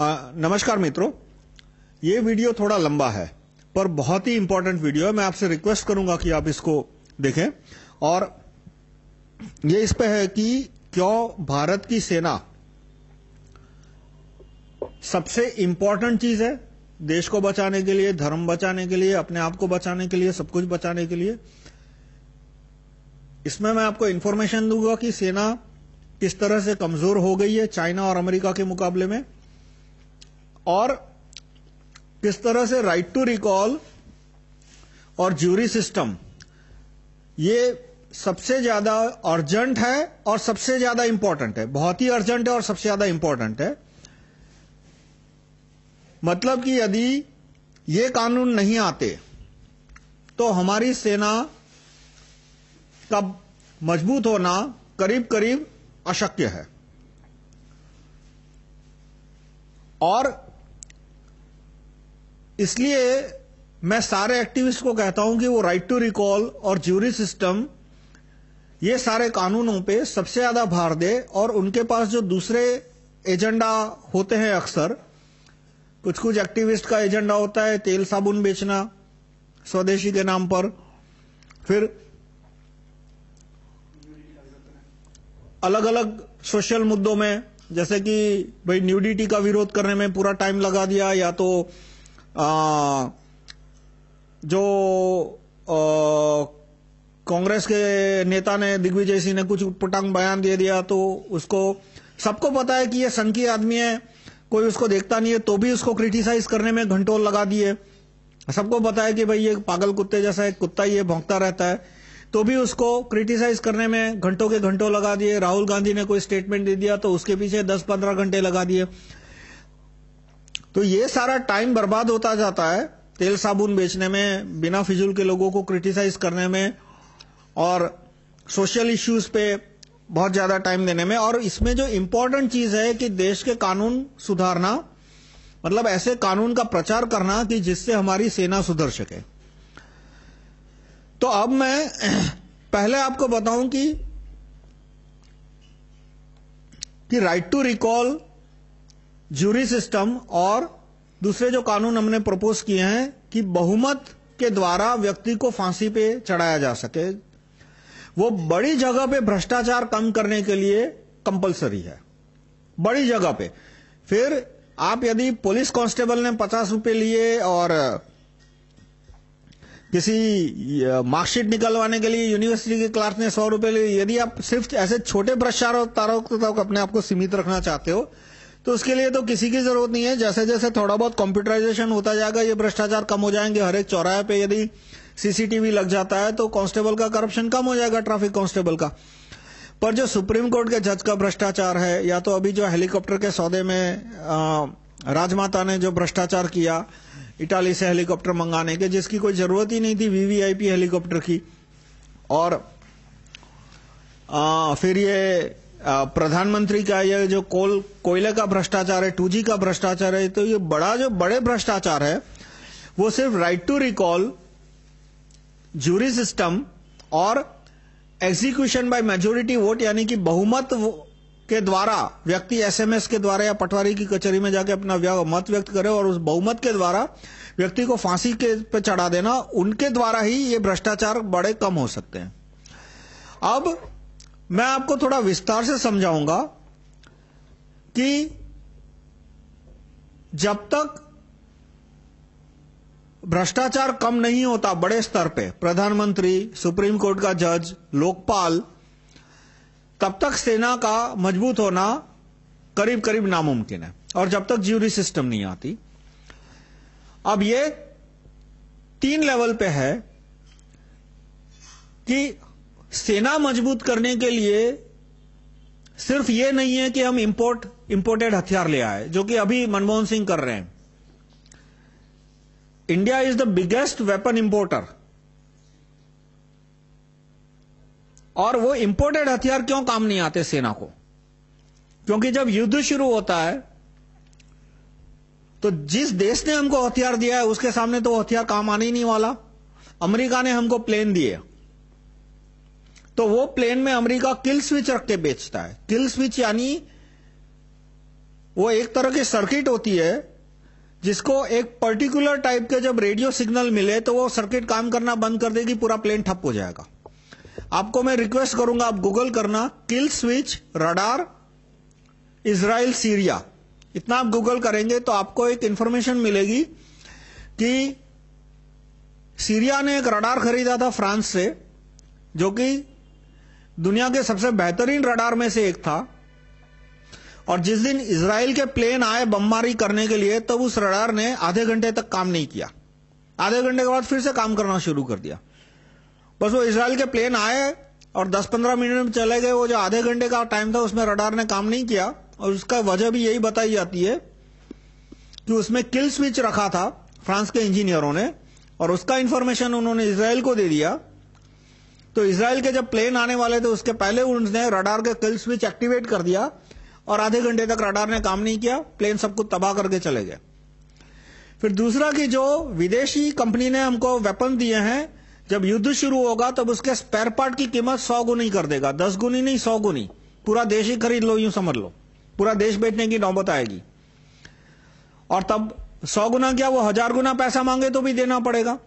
नमस्कार मित्रों ये वीडियो थोड़ा लंबा है पर बहुत ही इंपॉर्टेंट वीडियो है मैं आपसे रिक्वेस्ट करूंगा कि आप इसको देखें और ये इस पे है कि क्यों भारत की सेना सबसे इंपॉर्टेंट चीज है देश को बचाने के लिए धर्म बचाने के लिए अपने आप को बचाने के लिए सब कुछ बचाने के लिए इसमें मैं आपको इंफॉर्मेशन दूंगा कि सेना किस तरह से कमजोर हो गई है चाइना और अमेरिका के मुकाबले में और किस तरह से राइट टू रिकॉल और ज्यूरी सिस्टम ये सबसे ज्यादा अर्जेंट है और सबसे ज्यादा इंपॉर्टेंट है बहुत ही अर्जेंट है और सबसे ज्यादा इंपॉर्टेंट है मतलब कि यदि ये कानून नहीं आते तो हमारी सेना का मजबूत होना करीब करीब अशक्य है और इसलिए मैं सारे एक्टिविस्ट को कहता हूं कि वो राइट टू रिकॉल और ज्यूरी सिस्टम ये सारे कानूनों पे सबसे ज्यादा भार दे और उनके पास जो दूसरे एजेंडा होते हैं अक्सर कुछ कुछ एक्टिविस्ट का एजेंडा होता है तेल साबुन बेचना स्वदेशी के नाम पर फिर अलग अलग सोशल मुद्दों में जैसे कि भाई न्यूडिटी का विरोध करने में पूरा टाइम लगा दिया या तो जो कांग्रेस के नेता ने दिग्विजय सिंह ने कुछ उटपटांग बयान दे दिया तो उसको सबको पता है कि ये संकी आदमी है कोई उसको देखता नहीं है तो भी उसको क्रिटिसाइज करने में घंटों लगा दिए सबको पता है कि भाई ये पागल कुत्ते जैसा एक कुत्ता ये भौंकता रहता है तो भी उसको क्रिटिसाइज करने में घंटों के घंटों लगा दिए राहुल गांधी ने कोई स्टेटमेंट दे दिया तो उसके पीछे दस पंद्रह घंटे लगा दिए तो ये सारा टाइम बर्बाद होता जाता है तेल साबुन बेचने में बिना फिजूल के लोगों को क्रिटिसाइज करने में और सोशल इश्यूज पे बहुत ज्यादा टाइम देने में और इसमें जो इम्पोर्टेंट चीज है कि देश के कानून सुधारना मतलब ऐसे कानून का प्रचार करना कि जिससे हमारी सेना सुधर सके तो अब मैं पहले आपको बताऊं कि कि right to recall jury system और दूसरे जो कानून हमने प्रपोज किए हैं कि बहुमत के द्वारा व्यक्ति को फांसी पे चढ़ाया जा सके वो बड़ी जगह पे भ्रष्टाचार कम करने के लिए कंपलसरी है बड़ी जगह पे फिर आप यदि पुलिस कांस्टेबल ने पचास रुपए लिए और किसी मार्कशीट निकलवाने के लिए यूनिवर्सिटी के क्लास ने सौ रुपए लिए यदि आप सिर्फ ऐसे छोटे भ्रष्टाचारों तक अपने आप को सीमित रखना चाहते हो तो उसके लिए तो किसी की जरूरत नहीं है जैसे जैसे थोड़ा बहुत कंप्यूटराइजेशन होता जाएगा ये भ्रष्टाचार कम हो जाएंगे हर एक चौराहे पे यदि सीसीटीवी लग जाता है तो कांस्टेबल का करप्शन कम हो जाएगा ट्रैफिक कांस्टेबल का पर जो सुप्रीम कोर्ट के जज का भ्रष्टाचार है या तो अभी जो हेलीकॉप्टर के सौदे में राजमाता ने जो भ्रष्टाचार किया इटाली से हेलीकॉप्टर मंगाने के जिसकी कोई जरूरत ही नहीं थी वीवीआईपी हेलीकॉप्टर की और आ, फिर ये प्रधानमंत्री का यह जो कोल कोयले का भ्रष्टाचार है टू का भ्रष्टाचार है तो ये बड़ा जो बड़े भ्रष्टाचार है वो सिर्फ right to recall jury system और एग्जीक्यूशन बाय मेजोरिटी वोट यानी कि बहुमत के द्वारा व्यक्ति एसएमएस के द्वारा या पटवारी की कचहरी में जाके अपना मत व्यक्त करे और उस बहुमत के द्वारा व्यक्ति को फांसी के पे चढ़ा देना उनके द्वारा ही ये भ्रष्टाचार बड़े कम हो सकते हैं अब मैं आपको थोड़ा विस्तार से समझाऊंगा कि जब तक भ्रष्टाचार कम नहीं होता बड़े स्तर पे प्रधानमंत्री सुप्रीम कोर्ट का जज लोकपाल तब तक सेना का मजबूत होना करीब करीब नामुमकिन है और जब तक ज्यूरी सिस्टम नहीं आती अब ये तीन लेवल पे है कि सेना मजबूत करने के लिए सिर्फ ये नहीं है कि हम इंपोर्ट इंपोर्टेड हथियार ले आए जो कि अभी मनमोहन सिंह कर रहे हैं India is the biggest weapon importer और वो इंपोर्टेड हथियार क्यों काम नहीं आते सेना को क्योंकि जब युद्ध शुरू होता है तो जिस देश ने हमको हथियार दिया है उसके सामने तो हथियार काम आने ही नहीं वाला अमेरिका ने हमको प्लेन दिए तो वो प्लेन में अमेरिका किल स्विच रख के बेचता है किल स्विच यानी वो एक तरह की सर्किट होती है जिसको एक पर्टिकुलर टाइप के जब रेडियो सिग्नल मिले तो वो सर्किट काम करना बंद कर देगी पूरा प्लेन ठप हो जाएगा आपको मैं रिक्वेस्ट करूंगा आप गूगल करना kill switch radar Israel Syria इतना आप गूगल करेंगे तो आपको एक इंफॉर्मेशन मिलेगी कि सीरिया ने एक रडार खरीदा था फ्रांस से जो कि दुनिया के सबसे बेहतरीन रडार में से एक था और जिस दिन इसराइल के प्लेन आए बमबारी करने के लिए तब उस रडार ने आधे घंटे तक काम नहीं किया आधे घंटे के बाद फिर से काम करना शुरू कर दिया बस वो इसराइल के प्लेन आए और 10-15 मिनट में चले गए वो जो आधे घंटे का टाइम था उसमें रडार ने काम नहीं किया और उसका वजह भी यही बताई जाती है कि उसमें किल स्विच रखा था फ्रांस के इंजीनियरों ने और उसका इंफॉर्मेशन उन्होंने इसराइल को दे दिया तो इसराइल के जब प्लेन आने वाले थे उसके पहले उन्होंने रडार के किल स्विच एक्टिवेट कर दिया और आधे घंटे तक रडार ने काम नहीं किया प्लेन सबको तबाह करके चले गए फिर दूसरा कि जो विदेशी कंपनी ने हमको वेपन दिए हैं जब युद्ध शुरू होगा तब उसके स्पेयर पार्ट की कीमत सौ गुनी कर देगा दस गुनी नहीं सौ गुनी पूरा देश ही खरीद लो यूं समझ लो पूरा देश बेचने की नौबत आएगी और तब सौ गुना क्या वो हजार गुना पैसा मांगे तो भी देना पड़ेगा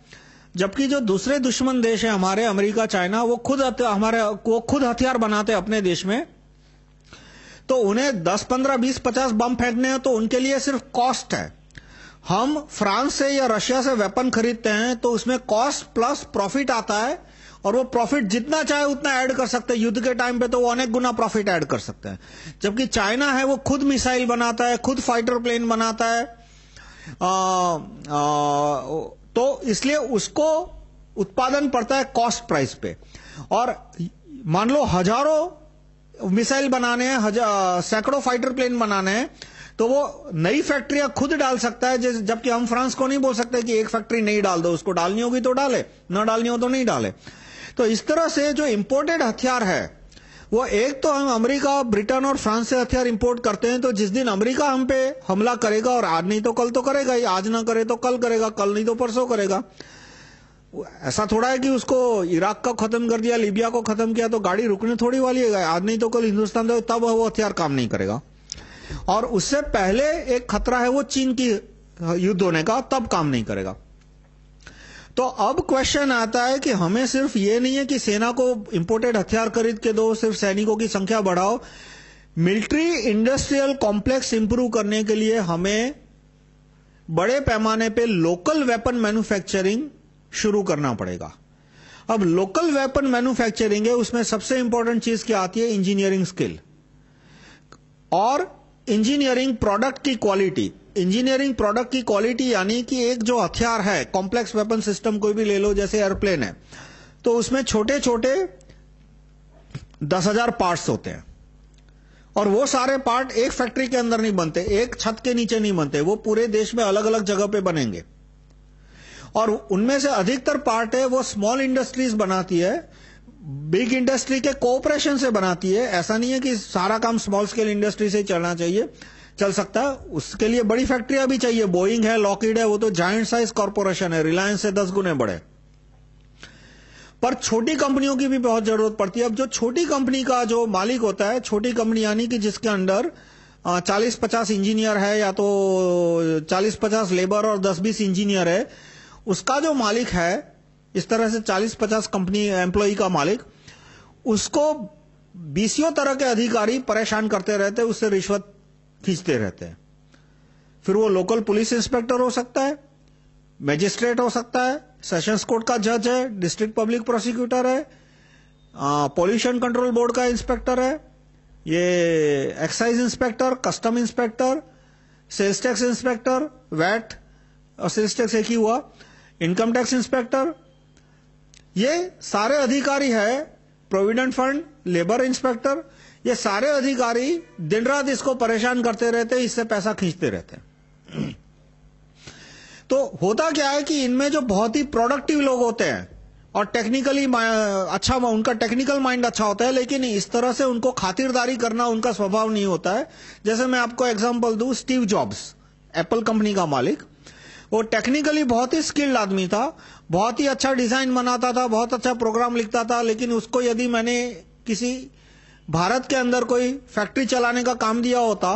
जबकि जो दूसरे दुश्मन देश हैं हमारे अमेरिका चाइना वो खुद हमारे वो खुद हथियार बनाते हैं अपने देश में तो उन्हें 10 15 20 50 बम फेंकने हैं तो उनके लिए सिर्फ कॉस्ट है हम फ्रांस से या रशिया से वेपन खरीदते हैं तो उसमें कॉस्ट प्लस प्रॉफिट आता है और वो प्रॉफिट जितना चाहे उतना ऐड कर सकते हैं युद्ध के टाइम पे तो वो अनेक गुना प्रॉफिट ऐड कर सकते हैं जबकि चाइना है वो खुद मिसाइल बनाता है खुद फाइटर प्लेन बनाता है आ, आ, तो इसलिए उसको उत्पादन पड़ता है कॉस्ट प्राइस पे और मान लो हजारों मिसाइल बनाने हैं हजार सैकड़ों फाइटर प्लेन बनाने हैं तो वो नई फैक्ट्रियां खुद डाल सकता है जबकि हम फ्रांस को नहीं बोल सकते कि एक फैक्ट्री नहीं डाल दो उसको डालनी होगी तो डाले ना डालनी हो तो नहीं डाले तो इस तरह से जो इंपोर्टेड हथियार है वो एक तो हम अमेरिका ब्रिटेन और फ्रांस से हथियार इंपोर्ट करते हैं तो जिस दिन अमेरिका हम पे हमला करेगा और आज नहीं तो कल तो करेगा ही आज ना करे तो कल करेगा कल नहीं तो परसों करेगा ऐसा थोड़ा है कि उसको इराक का खत्म कर दिया लीबिया को खत्म किया तो गाड़ी रुकने थोड़ी वाली है आज नहीं तो कल हिंदुस्तान तब वो हथियार काम नहीं करेगा और उससे पहले एक खतरा है वो चीन की युद्ध होने का तब काम नहीं करेगा तो अब क्वेश्चन आता है कि हमें सिर्फ ये नहीं है कि सेना को इंपोर्टेड हथियार खरीद के दो सिर्फ सैनिकों की संख्या बढ़ाओ मिलिट्री इंडस्ट्रियल कॉम्प्लेक्स इंप्रूव करने के लिए हमें बड़े पैमाने पे लोकल वेपन मैन्युफैक्चरिंग शुरू करना पड़ेगा अब लोकल वेपन मैन्युफैक्चरिंग है उसमें सबसे इंपॉर्टेंट चीज क्या आती है इंजीनियरिंग स्किल और इंजीनियरिंग प्रोडक्ट की क्वालिटी इंजीनियरिंग प्रोडक्ट की क्वालिटी यानी कि एक जो हथियार है कॉम्प्लेक्स वेपन सिस्टम कोई भी ले लो जैसे एयरप्लेन है तो उसमें छोटे छोटे दस हजार पार्ट होते हैं और वो सारे पार्ट एक फैक्ट्री के अंदर नहीं बनते एक छत के नीचे नहीं बनते वो पूरे देश में अलग अलग जगह पे बनेंगे और उनमें से अधिकतर पार्ट है वो स्मॉल इंडस्ट्रीज बनाती है बिग इंडस्ट्री के कोऑपरेशन से बनाती है ऐसा नहीं है कि सारा काम स्मॉल स्केल इंडस्ट्री से चलना चाहिए चल सकता है उसके लिए बड़ी फैक्ट्रियां भी चाहिए बोइंग है लॉकिड है वो तो जाइंट साइज कॉरपोरेशन है रिलायंस से दस गुने बड़े पर छोटी कंपनियों की भी बहुत जरूरत पड़ती है अब जो छोटी कंपनी का जो मालिक होता है छोटी कंपनी यानी कि जिसके अंडर चालीस पचास इंजीनियर है या तो चालीस पचास लेबर और दस बीस इंजीनियर है उसका जो मालिक है इस तरह से चालीस पचास कंपनी एम्प्लॉय का मालिक उसको बीसियों तरह के अधिकारी परेशान करते रहते उससे रिश्वत खींचते रहते हैं फिर वो लोकल पुलिस इंस्पेक्टर हो सकता है मैजिस्ट्रेट हो सकता है सेशंस कोर्ट का जज है डिस्ट्रिक्ट पब्लिक प्रोसिक्यूटर है पॉल्यूशन कंट्रोल बोर्ड का इंस्पेक्टर है ये excise inspector custom inspector sales tax inspector VAT और सेल्स टैक्स एक ही हुआ इनकम टैक्स इंस्पेक्टर ये सारे अधिकारी है प्रोविडेंट फंड लेबर इंस्पेक्टर ये सारे अधिकारी दिन रात इसको परेशान करते रहते इससे पैसा खींचते रहते तो होता क्या है कि इनमें जो बहुत ही प्रोडक्टिव लोग होते हैं और टेक्निकली अच्छा उनका टेक्निकल माइंड अच्छा होता है लेकिन इस तरह से उनको खातिरदारी करना उनका स्वभाव नहीं होता है जैसे मैं आपको एग्जाम्पल दू स्टीव जॉब्स एप्पल कंपनी का मालिक वो टेक्निकली बहुत ही स्किल्ड आदमी था बहुत ही अच्छा डिजाइन बनाता था बहुत अच्छा प्रोग्राम लिखता था लेकिन उसको यदि मैंने किसी भारत के अंदर कोई फैक्ट्री चलाने का काम दिया होता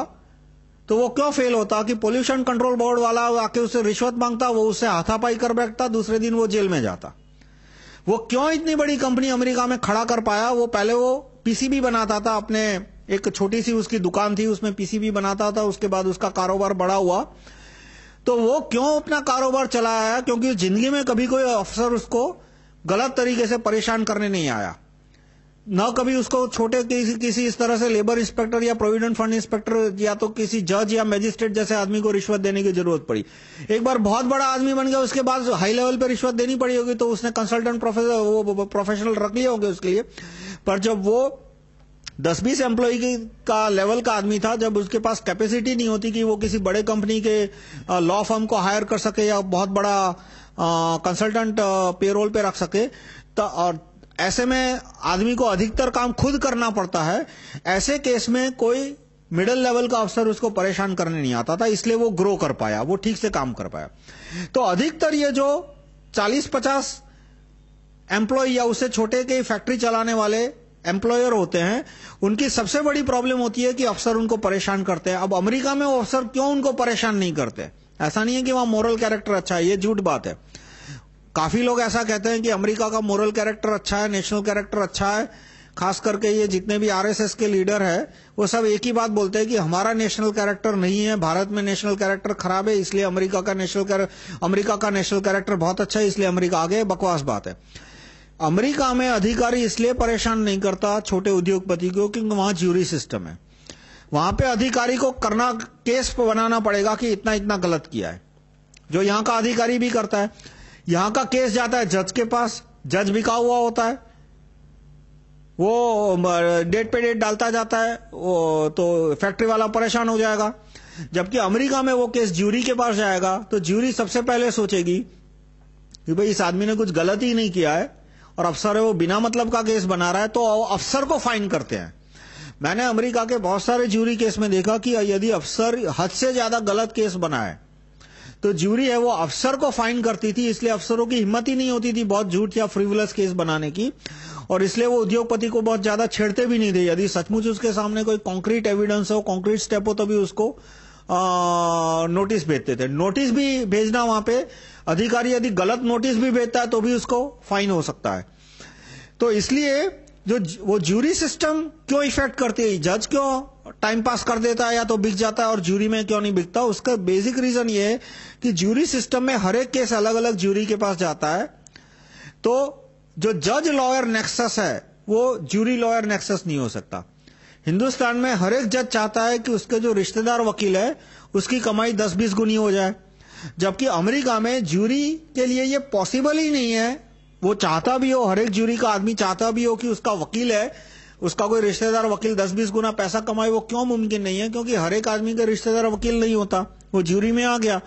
तो वो क्यों फेल होता कि पोल्यूशन कंट्रोल बोर्ड वाला आके उससे रिश्वत मांगता वो उससे हाथापाई कर बैठता दूसरे दिन वो जेल में जाता वो क्यों इतनी बड़ी कंपनी अमेरिका में खड़ा कर पाया वो पहले वो पीसीबी बनाता था अपने एक छोटी सी उसकी दुकान थी उसमें पीसीबी बनाता था उसके बाद उसका कारोबार बड़ा हुआ तो वो क्यों अपना कारोबार चलाया क्योंकि जिंदगी में कभी कोई अफसर उसको गलत तरीके से परेशान करने नहीं आया ना कभी उसको छोटे किसी किसी इस तरह से लेबर इंस्पेक्टर या प्रोविडेंट फंड इंस्पेक्टर या तो किसी जज या मजिस्ट्रेट जैसे आदमी को रिश्वत देने की जरूरत पड़ी एक बार बहुत बड़ा आदमी बन गया उसके बाद हाई लेवल पर रिश्वत देनी पड़ी होगी तो उसने कंसल्टेंट प्रोफेसर वो प्रोफेशनल रख लिए होंगे उसके लिए पर जब वो दस बीस एम्प्लॉय का लेवल का आदमी था जब उसके पास कैपेसिटी नहीं होती कि वो किसी बड़े कंपनी के लॉ फर्म को हायर कर सके या बहुत बड़ा कंसल्टेंट पेरोल पे रख सके और ऐसे में आदमी को अधिकतर काम खुद करना पड़ता है ऐसे केस में कोई मिडिल लेवल का अफसर उसको परेशान करने नहीं आता था इसलिए वो ग्रो कर पाया वो ठीक से काम कर पाया तो अधिकतर ये जो 40-50 एम्प्लॉय या उससे छोटे के फैक्ट्री चलाने वाले एम्प्लॉयर होते हैं उनकी सबसे बड़ी प्रॉब्लम होती है कि अफसर उनको परेशान करते हैं अब अमेरिका में वो अफसर क्यों उनको परेशान नहीं करते ऐसा नहीं है कि वहां मॉरल कैरेक्टर अच्छा है ये झूठ बात है काफी लोग ऐसा कहते हैं कि अमेरिका का मोरल कैरेक्टर अच्छा है नेशनल कैरेक्टर अच्छा है खास करके ये जितने भी आरएसएस के लीडर है वो सब एक ही बात बोलते हैं कि हमारा नेशनल कैरेक्टर नहीं है भारत में नेशनल कैरेक्टर खराब है इसलिए अमेरिका का नेशनल अमेरिका का नेशनल कैरेक्टर बहुत अच्छा है इसलिए अमेरिका आगे बकवास बात है अमेरिका में अधिकारी इसलिए परेशान नहीं करता छोटे उद्योगपति को क्योंकि वहां ज्यूरी सिस्टम है वहां पे अधिकारी को करना केस बनाना पड़ेगा कि इतना इतना गलत किया है जो यहां का अधिकारी भी करता है यहां का केस जाता है जज के पास जज बिका हुआ होता है वो डेट पे डेट डालता जाता है वो तो फैक्ट्री वाला परेशान हो जाएगा जबकि अमेरिका में वो केस ज्यूरी के पास जाएगा तो ज्यूरी सबसे पहले सोचेगी कि भाई इस आदमी ने कुछ गलत ही नहीं किया है और अफसर है वो बिना मतलब का केस बना रहा है तो अफसर को फाइन करते हैं मैंने अमेरिका के बहुत सारे ज्यूरी केस में देखा कि यदि अफसर हद से ज्यादा गलत केस बनाए तो ज्यूरी है वो अफसर को फाइन करती थी इसलिए अफसरों की हिम्मत ही नहीं होती थी बहुत झूठ या फ्रीवलस केस बनाने की और इसलिए वो उद्योगपति को बहुत ज्यादा छेड़ते भी नहीं थे यदि सचमुच उसके सामने कोई कॉन्क्रीट एविडेंस हो कॉन्क्रीट स्टेप हो तभी उसको नोटिस भेजते थे नोटिस भी भेजना वहां पे अधिकारी यदि गलत नोटिस भी भेजता है तो भी उसको फाइन हो सकता है तो इसलिए जो वो ज्यूरी सिस्टम क्यों इफेक्ट करती है जज क्यों टाइम पास कर देता है या तो बिक जाता है और ज्यूरी में क्यों नहीं बिकता उसका बेसिक रीजन ये है कि ज्यूरी सिस्टम में हर एक केस अलग अलग ज्यूरी के पास जाता है तो जो जज लॉयर नेक्सस है वो ज्यूरी लॉयर नेक्सस नहीं हो सकता हिंदुस्तान में हर एक जज चाहता है कि उसके जो रिश्तेदार वकील है उसकी कमाई दस बीस गुनी हो जाए जबकि अमेरिका में ज्यूरी के लिए ये पॉसिबल ही नहीं है वो चाहता भी हो हर एक ज्यूरी का आदमी चाहता भी हो कि उसका वकील है उसका कोई रिश्तेदार वकील दस बीस गुना पैसा कमाए वो क्यों मुमकिन नहीं है क्योंकि हर एक आदमी का रिश्तेदार वकील नहीं होता वो ज्यूरी में आ गया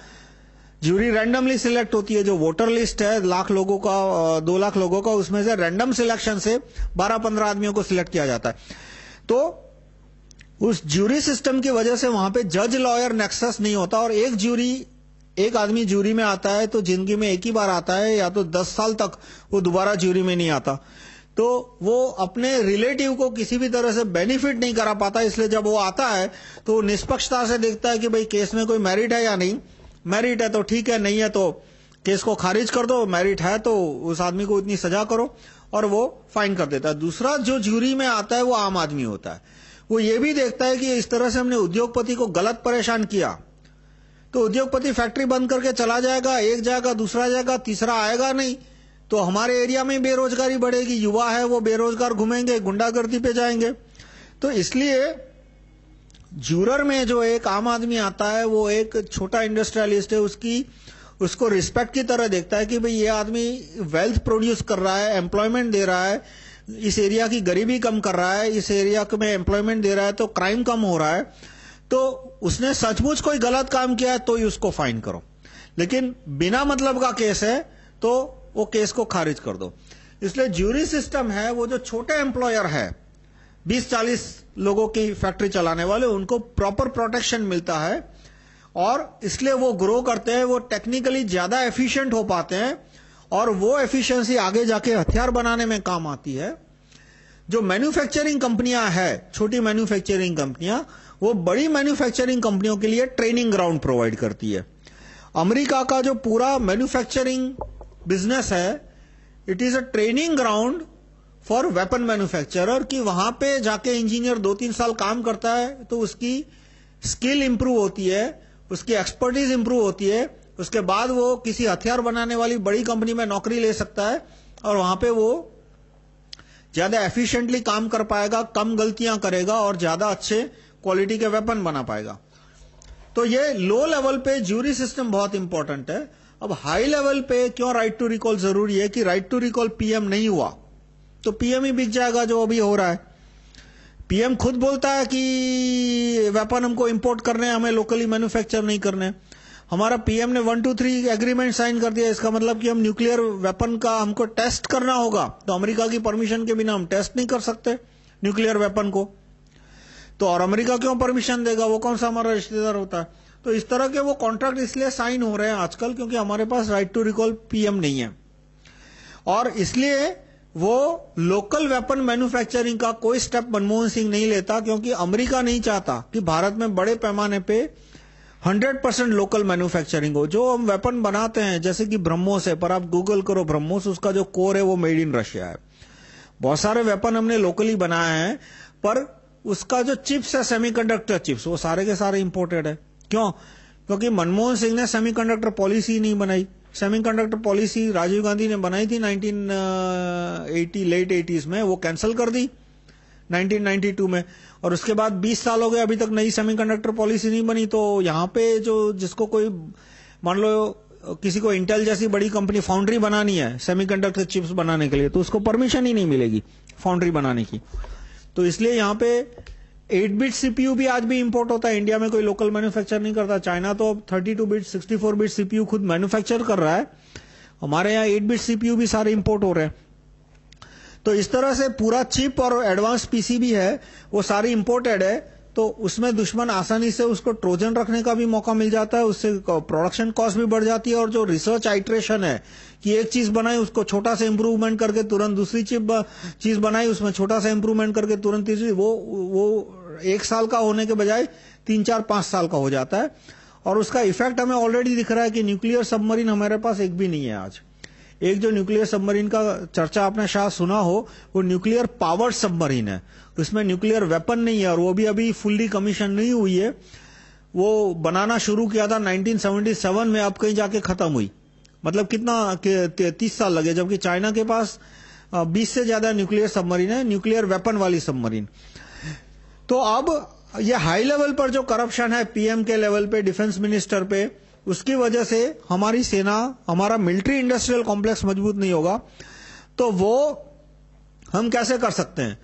ज्यूरी रैंडमली सिलेक्ट होती है जो वोटर लिस्ट है लाख लोगों का दो लाख लोगों का उसमें से रैंडम सिलेक्शन से बारह पंद्रह आदमियों को सिलेक्ट किया जाता है तो उस ज्यूरी सिस्टम की वजह से वहां पे जज लॉयर नेक्सस नहीं होता और एक ज्यूरी एक आदमी ज्यूरी में आता है तो जिंदगी में एक ही बार आता है या तो दस साल तक वो दोबारा ज्यूरी में नहीं आता तो वो अपने रिलेटिव को किसी भी तरह से बेनिफिट नहीं करा पाता इसलिए जब वो आता है तो निष्पक्षता से देखता है कि भाई केस में कोई मेरिट है या नहीं मेरिट है तो ठीक है नहीं है तो केस को खारिज कर दो मेरिट है तो उस आदमी को इतनी सजा करो और वो फाइन कर देता है दूसरा जो ज्यूरी में आता है वो आम आदमी होता है वो ये भी देखता है कि इस तरह से हमने उद्योगपति को गलत परेशान किया तो उद्योगपति फैक्ट्री बंद करके चला जाएगा एक जाएगा दूसरा जाएगा तीसरा आएगा नहीं तो हमारे एरिया में बेरोजगारी बढ़ेगी युवा है वो बेरोजगार घूमेंगे गुंडागर्दी पे जाएंगे तो इसलिए जूरर में जो एक आम आदमी आता है वो एक छोटा इंडस्ट्रियलिस्ट है उसकी उसको रिस्पेक्ट की तरह देखता है कि भाई ये आदमी वेल्थ प्रोड्यूस कर रहा है एम्प्लॉयमेंट दे रहा है इस एरिया की गरीबी कम कर रहा है इस एरिया में एम्प्लॉयमेंट दे रहा है तो क्राइम कम हो रहा है तो उसने सचमुच कोई गलत काम किया है तो ही उसको फाइन करो लेकिन बिना मतलब का केस है तो वो केस को खारिज कर दो इसलिए ज्यूरी सिस्टम है वो जो छोटे एम्प्लॉयर है 20-40 लोगों की फैक्ट्री चलाने वाले उनको प्रॉपर प्रोटेक्शन मिलता है और इसलिए वो ग्रो करते हैं वो टेक्निकली ज्यादा एफिशिएंट हो पाते हैं और वो एफिशिएंसी आगे जाके हथियार बनाने में काम आती है जो मैन्युफैक्चरिंग कंपनियां है छोटी मैन्युफैक्चरिंग कंपनियां वो बड़ी मैन्युफैक्चरिंग कंपनियों के लिए ट्रेनिंग ग्राउंड प्रोवाइड करती है अमेरिका का जो पूरा मैन्युफैक्चरिंग बिजनेस है it is a training ground for weapon manufacturer कि वहां पे जाके इंजीनियर दो तीन साल काम करता है तो उसकी स्किल इंप्रूव होती है उसकी एक्सपर्टीज इंप्रूव होती है उसके बाद वो किसी हथियार बनाने वाली बड़ी कंपनी में नौकरी ले सकता है और वहां पे वो ज्यादा एफिशिएंटली काम कर पाएगा कम गलतियां करेगा और ज्यादा अच्छे क्वालिटी के वेपन बना पाएगा तो ये लो लेवल पे ज्यूरी सिस्टम बहुत इंपॉर्टेंट है अब हाई लेवल पे क्यों राइट टू रिकॉल जरूरी है कि राइट टू रिकॉल पीएम नहीं हुआ तो पीएम ही बिक जाएगा जो अभी हो रहा है पीएम खुद बोलता है कि वेपन हमको इंपोर्ट करने हैं हमें लोकली मैन्युफैक्चर नहीं करने हमारा पीएम ने one two three agreement sign कर दिया इसका मतलब कि हम न्यूक्लियर वेपन का हमको टेस्ट करना होगा तो अमेरिका की परमिशन के बिना हम टेस्ट नहीं कर सकते न्यूक्लियर वेपन को तो और अमेरिका क्यों परमिशन देगा वो कौन सा हमारा रिश्तेदार होता है तो इस तरह के वो कॉन्ट्रैक्ट इसलिए साइन हो रहे हैं आजकल क्योंकि हमारे पास राइट टू रिकॉल पीएम नहीं है और इसलिए वो लोकल वेपन मैन्युफैक्चरिंग का कोई स्टेप मनमोहन सिंह नहीं लेता क्योंकि अमेरिका नहीं चाहता कि भारत में बड़े पैमाने पे 100 परसेंट लोकल मैन्युफैक्चरिंग हो जो हम वेपन बनाते हैं जैसे कि ब्रह्मोस है पर आप गूगल करो ब्रह्मोस उसका जो कोर है वो मेड इन रशिया है बहुत सारे वेपन हमने लोकली बनाए हैं पर उसका जो चिप्स है सेमी चिप्स वो सारे के सारे इंपोर्टेड है क्यों क्योंकि मनमोहन सिंह ने सेमीकंडक्टर पॉलिसी नहीं बनाई सेमीकंडक्टर पॉलिसी राजीव गांधी ने बनाई थी 1980 लेट 80s में वो कैंसिल कर दी 1992 में और उसके बाद 20 साल हो गए अभी तक नई सेमीकंडक्टर पॉलिसी नहीं बनी तो यहाँ पे जो जिसको कोई मान लो किसी को इंटेल जैसी बड़ी कंपनी फाउंड्री बनानी है सेमीकंडक्टर चिप्स बनाने के लिए तो उसको परमिशन ही नहीं मिलेगी फाउंड्री बनाने की तो इसलिए यहाँ पे एट बिट सीपीयू भी आज भी इंपोर्ट होता है इंडिया में कोई लोकल मैन्युफैक्चर नहीं करता चाइना तो अब thirty two bit sixty four bit CPU खुद मैन्युफैक्चर कर रहा है हमारे यहाँ एट बिट सीपीयू भी सारे इंपोर्ट हो रहे हैं तो इस तरह से पूरा चिप और एडवांस पीसी भी है वो सारी इंपोर्टेड है तो उसमें दुश्मन आसानी से उसको ट्रोजन रखने का भी मौका मिल जाता है उससे प्रोडक्शन कॉस्ट भी बढ़ जाती है और जो रिसर्च आइट्रेशन है कि एक चीज बनाई उसको छोटा सा इम्प्रूवमेंट करके तुरंत दूसरी चीज बनाई उसमें छोटा सा इम्प्रूवमेंट करके तुरंत तीसरी वो वो एक साल का होने के बजाय तीन चार पांच साल का हो जाता है और उसका इफेक्ट हमें ऑलरेडी दिख रहा है कि न्यूक्लियर सबमरीन हमारे पास एक भी नहीं है आज एक जो न्यूक्लियर सबमरीन का चर्चा आपने शायद सुना हो वो न्यूक्लियर पावर सबमरीन है उसमें न्यूक्लियर वेपन नहीं है और वो भी अभी फुल्ली कमीशन नहीं हुई है वो बनाना शुरू किया था 1977 में अब कहीं जाके खत्म हुई मतलब कितना तीस साल लगे जबकि चाइना के पास बीस से ज्यादा न्यूक्लियर सबमरीन है न्यूक्लियर वेपन वाली सबमरीन तो अब ये हाई लेवल पर जो करप्शन है पीएम के लेवल पे डिफेंस मिनिस्टर पे उसकी वजह से हमारी सेना हमारा मिलिट्री इंडस्ट्रियल कॉम्प्लेक्स मजबूत नहीं होगा तो वो हम कैसे कर सकते हैं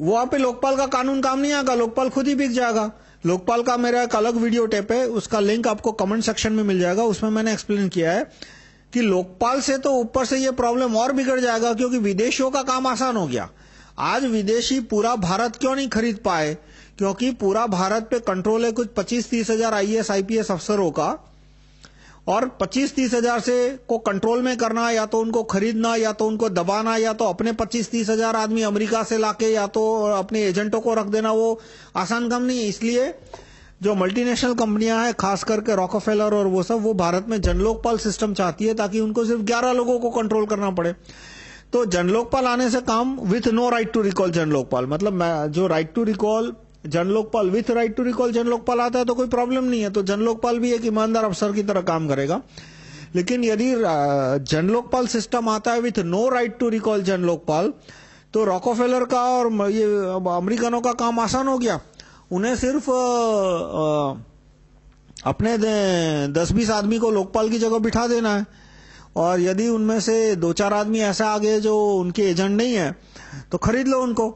वो आप लोकपाल का कानून काम नहीं आएगा लोकपाल खुद ही बिक जाएगा लोकपाल का मेरा एक अलग वीडियो टेप है उसका लिंक आपको कमेंट सेक्शन में मिल जाएगा उसमें मैंने एक्सप्लेन किया है कि लोकपाल से तो ऊपर से ये प्रॉब्लम और बिगड़ जाएगा क्योंकि विदेशियों का काम आसान हो गया आज विदेशी पूरा भारत क्यों नहीं खरीद पाए क्योंकि पूरा भारत पे कंट्रोल है कुछ पच्चीस तीस हजार आईएएस आईपीएस e अफसरों का और पच्चीस तीस हजार से को कंट्रोल में करना या तो उनको खरीदना या तो उनको दबाना या तो अपने पच्चीस तीस हजार आदमी अमेरिका से लाके या तो अपने एजेंटों को रख देना वो आसान काम नहीं इसलिए जो मल्टीनेशनल कंपनियां हैं खास करके रॉकफेलर और वो सब वो भारत में जनलोकपाल सिस्टम चाहती है ताकि उनको सिर्फ ग्यारह लोगों को कंट्रोल करना पड़े तो जनलोकपाल आने से काम with no right to recall Janlokpal मतलब जो right to recall Janlokpal with right to recall Janlokpal आता है तो कोई प्रॉब्लम नहीं है तो जनलोकपाल भी एक ईमानदार अफसर की तरह काम करेगा लेकिन यदि जनलोकपाल सिस्टम आता है with no right to recall Janlokpal तो रॉकोफेलर का और ये अमेरिकनों का काम आसान हो गया उन्हें सिर्फ आ, आ, अपने दस बीस आदमी को लोकपाल की जगह बिठा देना है और यदि उनमें से दो चार आदमी ऐसा आ गए जो उनके एजेंट नहीं है तो खरीद लो उनको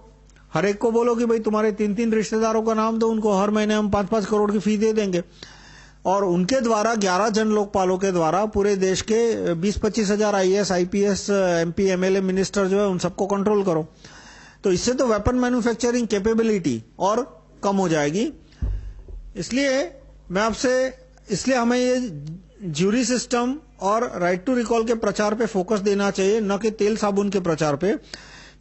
हर एक को बोलो कि भाई तुम्हारे तीन तीन रिश्तेदारों का नाम दो उनको हर महीने हम पांच पांच करोड़ की फी दे देंगे और उनके द्वारा ग्यारह जन लोकपालों के द्वारा पूरे देश के बीस पच्चीस हजार IAS, IPS, L A minister जो है उन सबको कंट्रोल करो तो इससे तो वेपन मैन्युफैक्चरिंग कैपेबिलिटी और कम हो जाएगी इसलिए मैं आपसे इसलिए हमें ये ज्यूरी सिस्टम और राइट टू रिकॉल के प्रचार पे फोकस देना चाहिए न कि तेल साबुन के प्रचार पे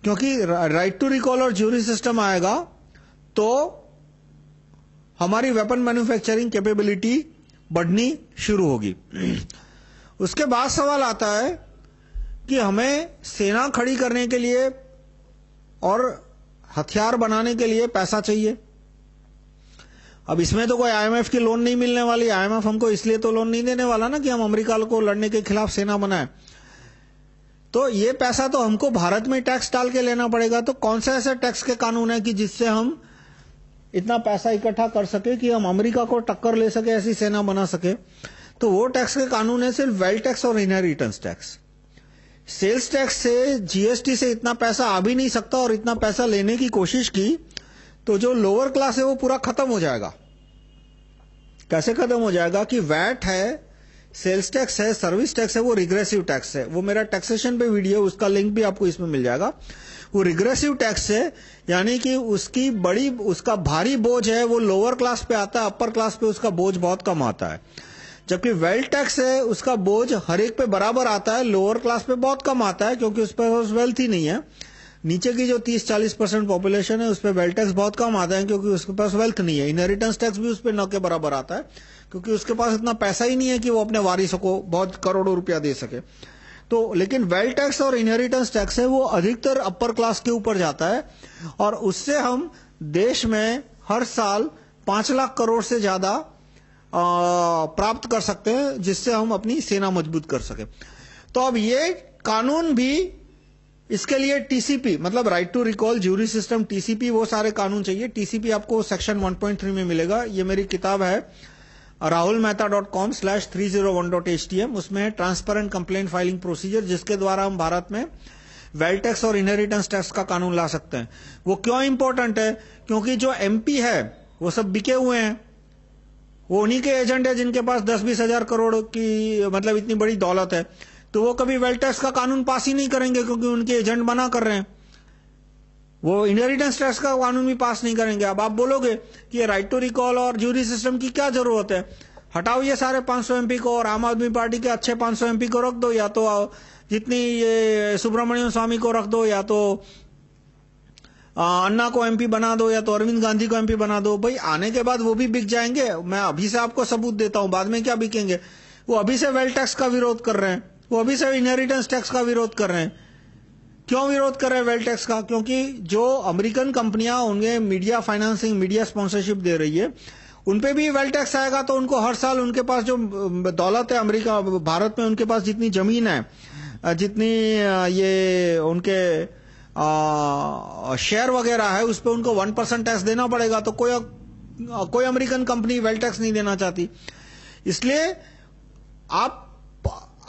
क्योंकि राइट टू रिकॉल और ज्यूरी सिस्टम आएगा तो हमारी वेपन मैन्युफैक्चरिंग कैपेबिलिटी बढ़नी शुरू होगी उसके बाद सवाल आता है कि हमें सेना खड़ी करने के लिए और हथियार बनाने के लिए पैसा चाहिए अब इसमें तो कोई आईएमएफ की लोन नहीं मिलने वाली आईएमएफ हमको इसलिए तो लोन नहीं देने वाला ना कि हम अमेरिका को लड़ने के खिलाफ सेना बनाए तो ये पैसा तो हमको भारत में टैक्स डाल के लेना पड़ेगा तो कौन सा ऐसा टैक्स के कानून है कि जिससे हम इतना पैसा इकट्ठा कर सके कि हम अमेरिका को टक्कर ले सके ऐसी सेना बना सके तो वो टैक्स के कानून है सिर्फ वेल्थ टैक्स और इनहेरिटेंस टैक्स सेल्स टैक्स से जीएसटी से इतना पैसा आ भी नहीं सकता और इतना पैसा लेने की कोशिश की तो जो लोअर क्लास है वो पूरा खत्म हो जाएगा कैसे खत्म हो जाएगा कि वैट है सेल्स टैक्स है सर्विस टैक्स है वो रिग्रेसिव टैक्स है वो मेरा टैक्सेशन पे वीडियो उसका लिंक भी आपको इसमें मिल जाएगा वो रिग्रेसिव टैक्स है यानी कि उसकी बड़ी उसका भारी बोझ है वो लोअर क्लास पे आता है अपर क्लास पे उसका बोझ बहुत कम आता है जबकि वेल्थ टैक्स है उसका बोझ हर एक पे बराबर आता है लोअर क्लास पे बहुत कम आता है क्योंकि उस पर वेल्थ ही नहीं है नीचे की जो 30-40 परसेंट पॉपुलेशन है उस पर वेल्थ टैक्स बहुत कम आता है क्योंकि उसके पास वेल्थ नहीं है इनहेरिटेंस टैक्स भी उस पर न के बराबर आता है क्योंकि उसके पास इतना पैसा ही नहीं है कि वो अपने वारिसों को बहुत करोड़ों रुपया दे सके तो लेकिन वेल्थ टैक्स और इनहेरिटेंस टैक्स है वो अधिकतर अपर क्लास के ऊपर जाता है और उससे हम देश में हर साल पांच लाख करोड़ से ज्यादा प्राप्त कर सकते हैं जिससे हम अपनी सेना मजबूत कर सके तो अब ये कानून भी इसके लिए टीसीपी मतलब right to recall jury system TCP वो सारे कानून चाहिए टीसीपी आपको सेक्शन 1.3 में मिलेगा ये मेरी किताब है Rahul Mehta dot com slash three zero one dot H T M उसमें ट्रांसपेरेंट कंप्लेंट फाइलिंग प्रोसीजर जिसके द्वारा हम भारत में वेल टैक्स और इनहेरिटेंस टैक्स का कानून ला सकते हैं वो क्यों इंपॉर्टेंट है क्योंकि जो एमपी है वो सब बिके हुए हैं वो उन्हीं के एजेंट है जिनके पास दस बीस हजार करोड़ की मतलब इतनी बड़ी दौलत है तो वो कभी वेल टैक्स का कानून पास ही नहीं करेंगे क्योंकि उनके एजेंट बना कर रहे हैं वो इनहेरिटेंस टैक्स का कानून भी पास नहीं करेंगे अब आप बोलोगे कि राइट टू रिकॉल और ज्यूरी सिस्टम की क्या जरूरत है हटाओ ये सारे 500 एमपी को और आम आदमी पार्टी के अच्छे 500 एमपी को रख दो या तो जितनी ये सुब्रमण्यम स्वामी को रख दो या तो अन्ना को एमपी बना दो या तो अरविंद गांधी को एमपी बना दो भाई आने के बाद वो भी बिक जाएंगे मैं अभी से आपको सबूत देता हूं बाद में क्या बिकेंगे वो अभी से वेल टैक्स का विरोध कर रहे हैं वो अभी से इनहेरिटेंस टैक्स का विरोध कर रहे हैं क्यों विरोध कर रहे हैं वेल टैक्स का क्योंकि जो अमेरिकन कंपनियां उनके मीडिया फाइनेंसिंग मीडिया स्पॉन्सरशिप दे रही है उन पे भी वेल टैक्स आएगा तो उनको हर साल उनके पास जो दौलत है अमेरिका भारत में उनके पास जितनी जमीन है जितनी ये उनके शेयर वगैरह है उस पर उनको वन परसेंट टैक्स देना पड़ेगा तो कोई कोई अमेरिकन कंपनी वेल टैक्स नहीं देना चाहती इसलिए आप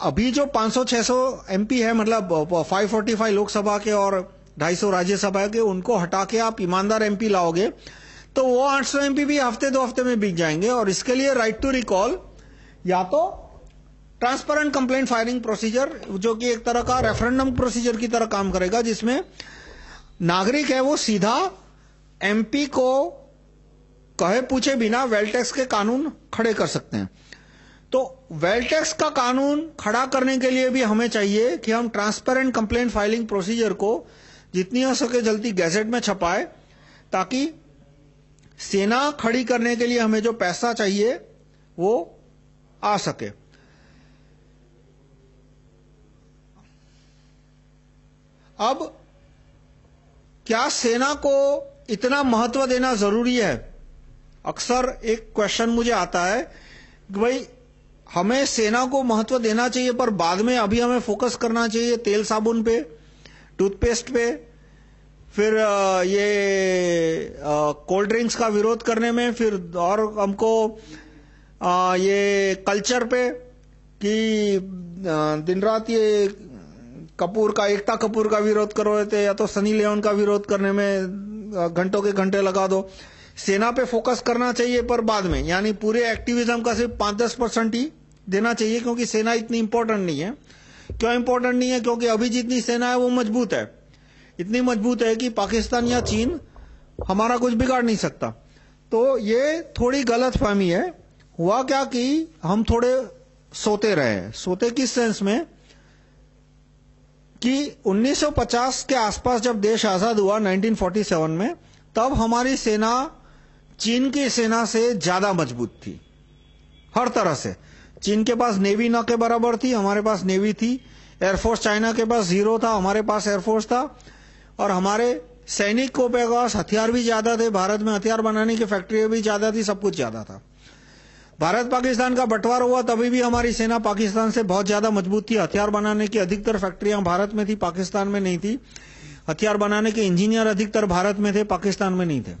अभी जो 500-600 एमपी है मतलब 545 लोकसभा के और 250 राज्यसभा के उनको हटा के आप ईमानदार एमपी लाओगे तो वो 800 एमपी भी हफ्ते दो हफ्ते में बिक जाएंगे और इसके लिए राइट टू रिकॉल या तो ट्रांसपेरेंट कंप्लेंट फायरिंग प्रोसीजर जो कि एक तरह का रेफरेंडम प्रोसीजर की तरह काम करेगा जिसमें नागरिक है वो सीधा एमपी को कहे पूछे बिना वेल टैक्स के कानून खड़े कर सकते हैं तो वेल टैक्स का कानून खड़ा करने के लिए भी हमें चाहिए कि हम ट्रांसपेरेंट कंप्लेंट फाइलिंग प्रोसीजर को जितनी हो सके जल्दी गैजेट में छपाए ताकि सेना खड़ी करने के लिए हमें जो पैसा चाहिए वो आ सके अब क्या सेना को इतना महत्व देना जरूरी है अक्सर एक क्वेश्चन मुझे आता है कि भाई हमें सेना को महत्व देना चाहिए पर बाद में अभी हमें फोकस करना चाहिए तेल साबुन पे टूथपेस्ट पे फिर ये कोल्ड ड्रिंक्स का विरोध करने में फिर और हमको ये कल्चर पे कि दिन रात ये कपूर का एकता कपूर का विरोध कर रहे थे या तो सनी लियोन का विरोध करने में घंटों के घंटे लगा दो सेना पे फोकस करना चाहिए पर बाद में यानी पूरे एक्टिविज्म का सिर्फ पांच दस परसेंट ही देना चाहिए क्योंकि सेना इतनी इंपॉर्टेंट नहीं है क्यों इंपॉर्टेंट नहीं है क्योंकि अभी जितनी सेना है वो मजबूत है इतनी मजबूत है कि पाकिस्तान या चीन हमारा कुछ बिगाड़ नहीं सकता तो ये थोड़ी गलत फहमी है हुआ क्या कि हम थोड़े सोते रहे सोते किस सेंस में कि 1950 के आसपास जब देश आजाद हुआ 1947 में तब हमारी सेना चीन की सेना से ज्यादा मजबूत थी हर तरह से चीन के पास नेवी ना के बराबर थी हमारे पास नेवी थी एयरफोर्स चाइना के पास जीरो था हमारे पास एयरफोर्स था और हमारे सैनिक को पे पास हथियार भी ज्यादा थे भारत में हथियार बनाने की फैक्ट्रियां भी ज्यादा थी सब कुछ ज्यादा था भारत पाकिस्तान का बंटवारा हुआ तभी भी हमारी सेना पाकिस्तान से बहुत ज्यादा मजबूत थी हथियार बनाने की अधिकतर फैक्ट्रियां भारत में थी पाकिस्तान में नहीं थी हथियार बनाने के इंजीनियर अधिकतर भारत में थे पाकिस्तान में नहीं थे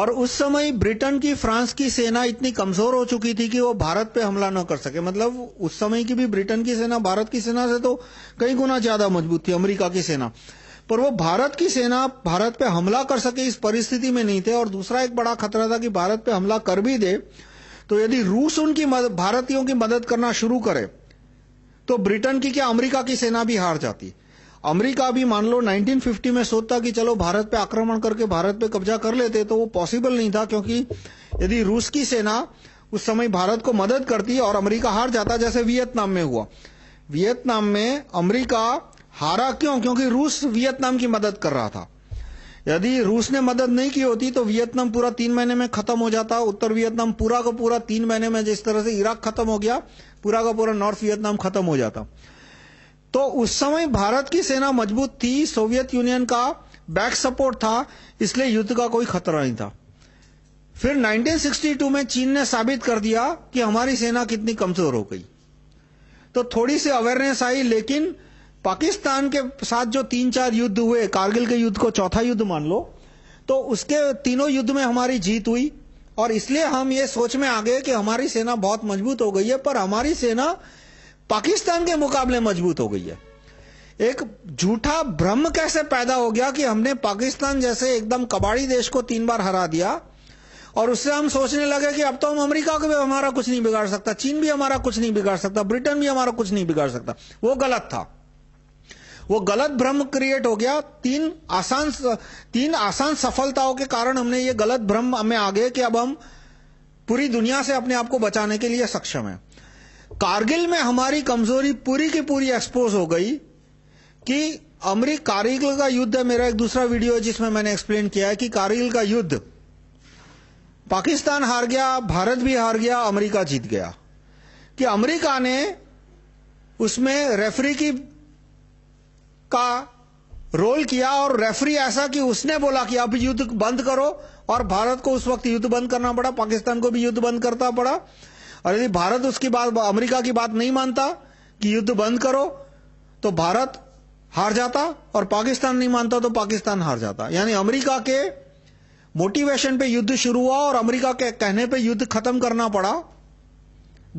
और उस समय ब्रिटेन की फ्रांस की सेना इतनी कमजोर हो चुकी थी कि वो भारत पे हमला न कर सके मतलब उस समय की भी ब्रिटेन की सेना भारत की सेना से तो कई गुना ज्यादा मजबूत थी अमेरिका की सेना पर वो भारत की सेना भारत पे हमला कर सके इस परिस्थिति में नहीं थे और दूसरा एक बड़ा खतरा था कि भारत पे हमला कर भी दे तो यदि रूस उनकी भारतीयों की मदद करना शुरू करे तो ब्रिटेन की क्या अमरीका की सेना भी हार जाती अमेरिका भी मान लो 1950 में सोचता कि चलो भारत पे आक्रमण करके भारत पे कब्जा कर लेते तो वो पॉसिबल नहीं था क्योंकि यदि रूस की सेना उस समय भारत को मदद करती और अमेरिका हार जाता जैसे वियतनाम में हुआ वियतनाम में अमेरिका हारा क्यों क्योंकि रूस वियतनाम की मदद कर रहा था यदि रूस ने मदद नहीं की होती तो वियतनाम पूरा तीन महीने में खत्म हो जाता उत्तर वियतनाम पूरा का पूरा तीन महीने में जिस तरह से इराक खत्म हो गया पूरा का पूरा नॉर्थ वियतनाम खत्म हो जाता तो उस समय भारत की सेना मजबूत थी सोवियत यूनियन का बैक सपोर्ट था इसलिए युद्ध का कोई खतरा नहीं था फिर 1962 में चीन ने साबित कर दिया कि हमारी सेना कितनी कमजोर हो गई तो थोड़ी सी अवेयरनेस आई लेकिन पाकिस्तान के साथ जो तीन चार युद्ध हुए कारगिल के युद्ध को चौथा युद्ध मान लो तो उसके तीनों युद्ध में हमारी जीत हुई और इसलिए हम ये सोच में आ गए कि हमारी सेना बहुत मजबूत हो गई है पर हमारी सेना पाकिस्तान के मुकाबले मजबूत हो गई है एक झूठा भ्रम कैसे पैदा हो गया कि हमने पाकिस्तान जैसे एकदम कबाड़ी देश को तीन बार हरा दिया और उससे हम सोचने लगे कि अब तो हम अमेरिका को भी हमारा कुछ नहीं बिगाड़ सकता चीन भी हमारा कुछ नहीं बिगाड़ सकता ब्रिटेन भी हमारा कुछ नहीं बिगाड़ सकता वो गलत था वो गलत भ्रम क्रिएट हो गया तीन आसान तीन आसान सफलताओं के कारण हमने ये गलत भ्रम हमें आगे कि अब हम पूरी दुनिया से अपने आप को बचाने के लिए सक्षम है कारगिल में हमारी कमजोरी पूरी की पूरी एक्सपोज हो गई कि अमरी कारगिल का युद्ध है मेरा एक दूसरा वीडियो है जिसमें मैंने एक्सप्लेन किया है कि कारगिल का युद्ध पाकिस्तान हार गया भारत भी हार गया अमेरिका जीत गया कि अमेरिका ने उसमें रेफरी की का रोल किया और रेफरी ऐसा कि उसने बोला कि अब युद्ध बंद करो और भारत को उस वक्त युद्ध बंद करना पड़ा पाकिस्तान को भी युद्ध बंद करना पड़ा और यदि भारत उसकी बात अमेरिका की बात नहीं मानता कि युद्ध बंद करो तो भारत हार जाता और पाकिस्तान नहीं मानता तो पाकिस्तान हार जाता यानी अमेरिका के मोटिवेशन पे युद्ध शुरू हुआ और अमेरिका के कहने पे युद्ध खत्म करना पड़ा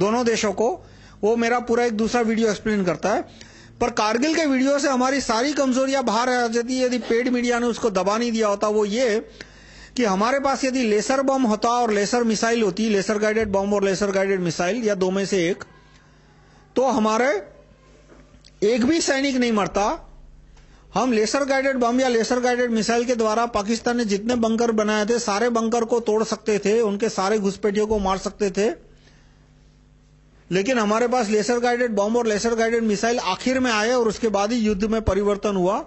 दोनों देशों को वो मेरा पूरा एक दूसरा वीडियो एक्सप्लेन करता है पर कारगिल के वीडियो से हमारी सारी कमजोरियां बाहर आ जाती यदि पेड मीडिया ने उसको दबा नहीं दिया होता वो ये कि हमारे पास यदि लेसर बम होता और लेसर मिसाइल होती लेसर गाइडेड बम और लेसर गाइडेड मिसाइल या दो में से एक तो हमारे एक भी सैनिक नहीं मरता हम लेसर गाइडेड बम या लेसर गाइडेड मिसाइल के द्वारा पाकिस्तान ने जितने बंकर बनाए थे सारे बंकर को तोड़ सकते थे उनके सारे घुसपैठियों को मार सकते थे लेकिन हमारे पास लेसर गाइडेड बम और लेसर गाइडेड मिसाइल आखिर में आए और उसके बाद ही युद्ध में परिवर्तन हुआ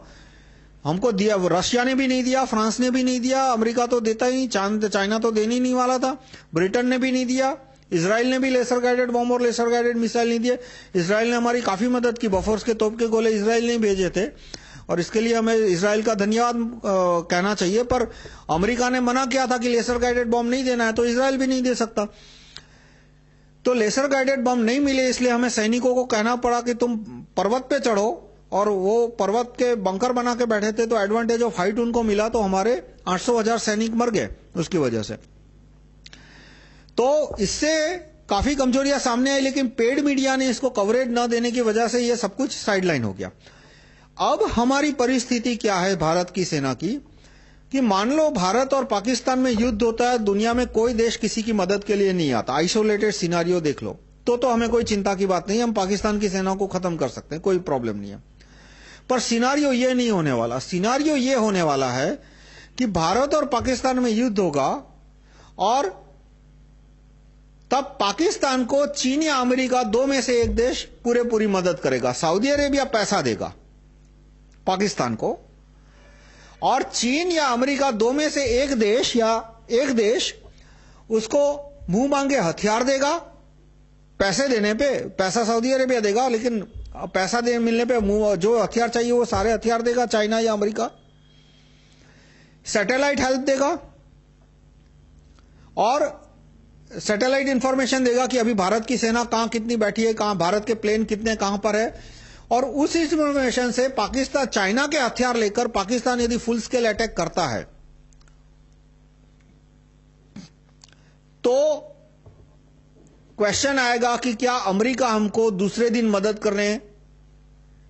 हमको दिया वो रशिया ने भी नहीं दिया फ्रांस ने भी नहीं दिया अमेरिका तो देता ही चांद चाइना तो देने ही नहीं वाला था ब्रिटेन ने भी नहीं दिया इसराइल ने भी लेसर गाइडेड बॉम्ब और लेसर गाइडेड मिसाइल नहीं दिए इसराइल ने हमारी काफी मदद की बफर्स के तोप के गोले इसराइल ने भेजे थे और इसके लिए हमें इसराइल का धन्यवाद कहना चाहिए पर अमेरिका ने मना किया था कि लेसर गाइडेड बॉम्ब नहीं देना है तो इसराइल भी नहीं दे सकता तो लेसर गाइडेड बम नहीं मिले इसलिए हमें सैनिकों को कहना पड़ा कि तुम पर्वत पे चढ़ो और वो पर्वत के बंकर बना के बैठे थे तो एडवांटेज ऑफ हाइट उनको मिला तो हमारे 800 हजार सैनिक मर गए उसकी वजह से तो इससे काफी कमजोरियां सामने आई लेकिन पेड मीडिया ने इसको कवरेज न देने की वजह से यह सब कुछ साइडलाइन हो गया अब हमारी परिस्थिति क्या है भारत की सेना की कि मान लो भारत और पाकिस्तान में युद्ध होता है दुनिया में कोई देश किसी की मदद के लिए नहीं आता आइसोलेटेड सिनारियो देख लो तो तो हमें कोई चिंता की बात नहीं हम पाकिस्तान की सेना को खत्म कर सकते हैं कोई प्रॉब्लम नहीं है पर सिनारियो ये नहीं होने वाला सिनारियो ये होने वाला है कि भारत और पाकिस्तान में युद्ध होगा और तब पाकिस्तान को चीन या अमेरिका दो में से एक देश पूरे पूरी मदद करेगा सऊदी अरेबिया पैसा देगा पाकिस्तान को और चीन या अमेरिका दो में से एक देश या एक देश उसको मुंह मांगे हथियार देगा पैसे देने पे पैसा सऊदी अरेबिया देगा लेकिन अब पैसा दे मिलने पे जो हथियार चाहिए वो सारे हथियार देगा चाइना या अमेरिका सैटेलाइट हेल्प देगा और सैटेलाइट इंफॉर्मेशन देगा कि अभी भारत की सेना कहां कितनी बैठी है कहां भारत के प्लेन कितने कहां पर है और उस इंफॉर्मेशन से पाकिस्तान चाइना के हथियार लेकर पाकिस्तान यदि फुल स्केल अटैक करता है तो क्वेश्चन आएगा कि क्या अमेरिका हमको दूसरे दिन मदद करने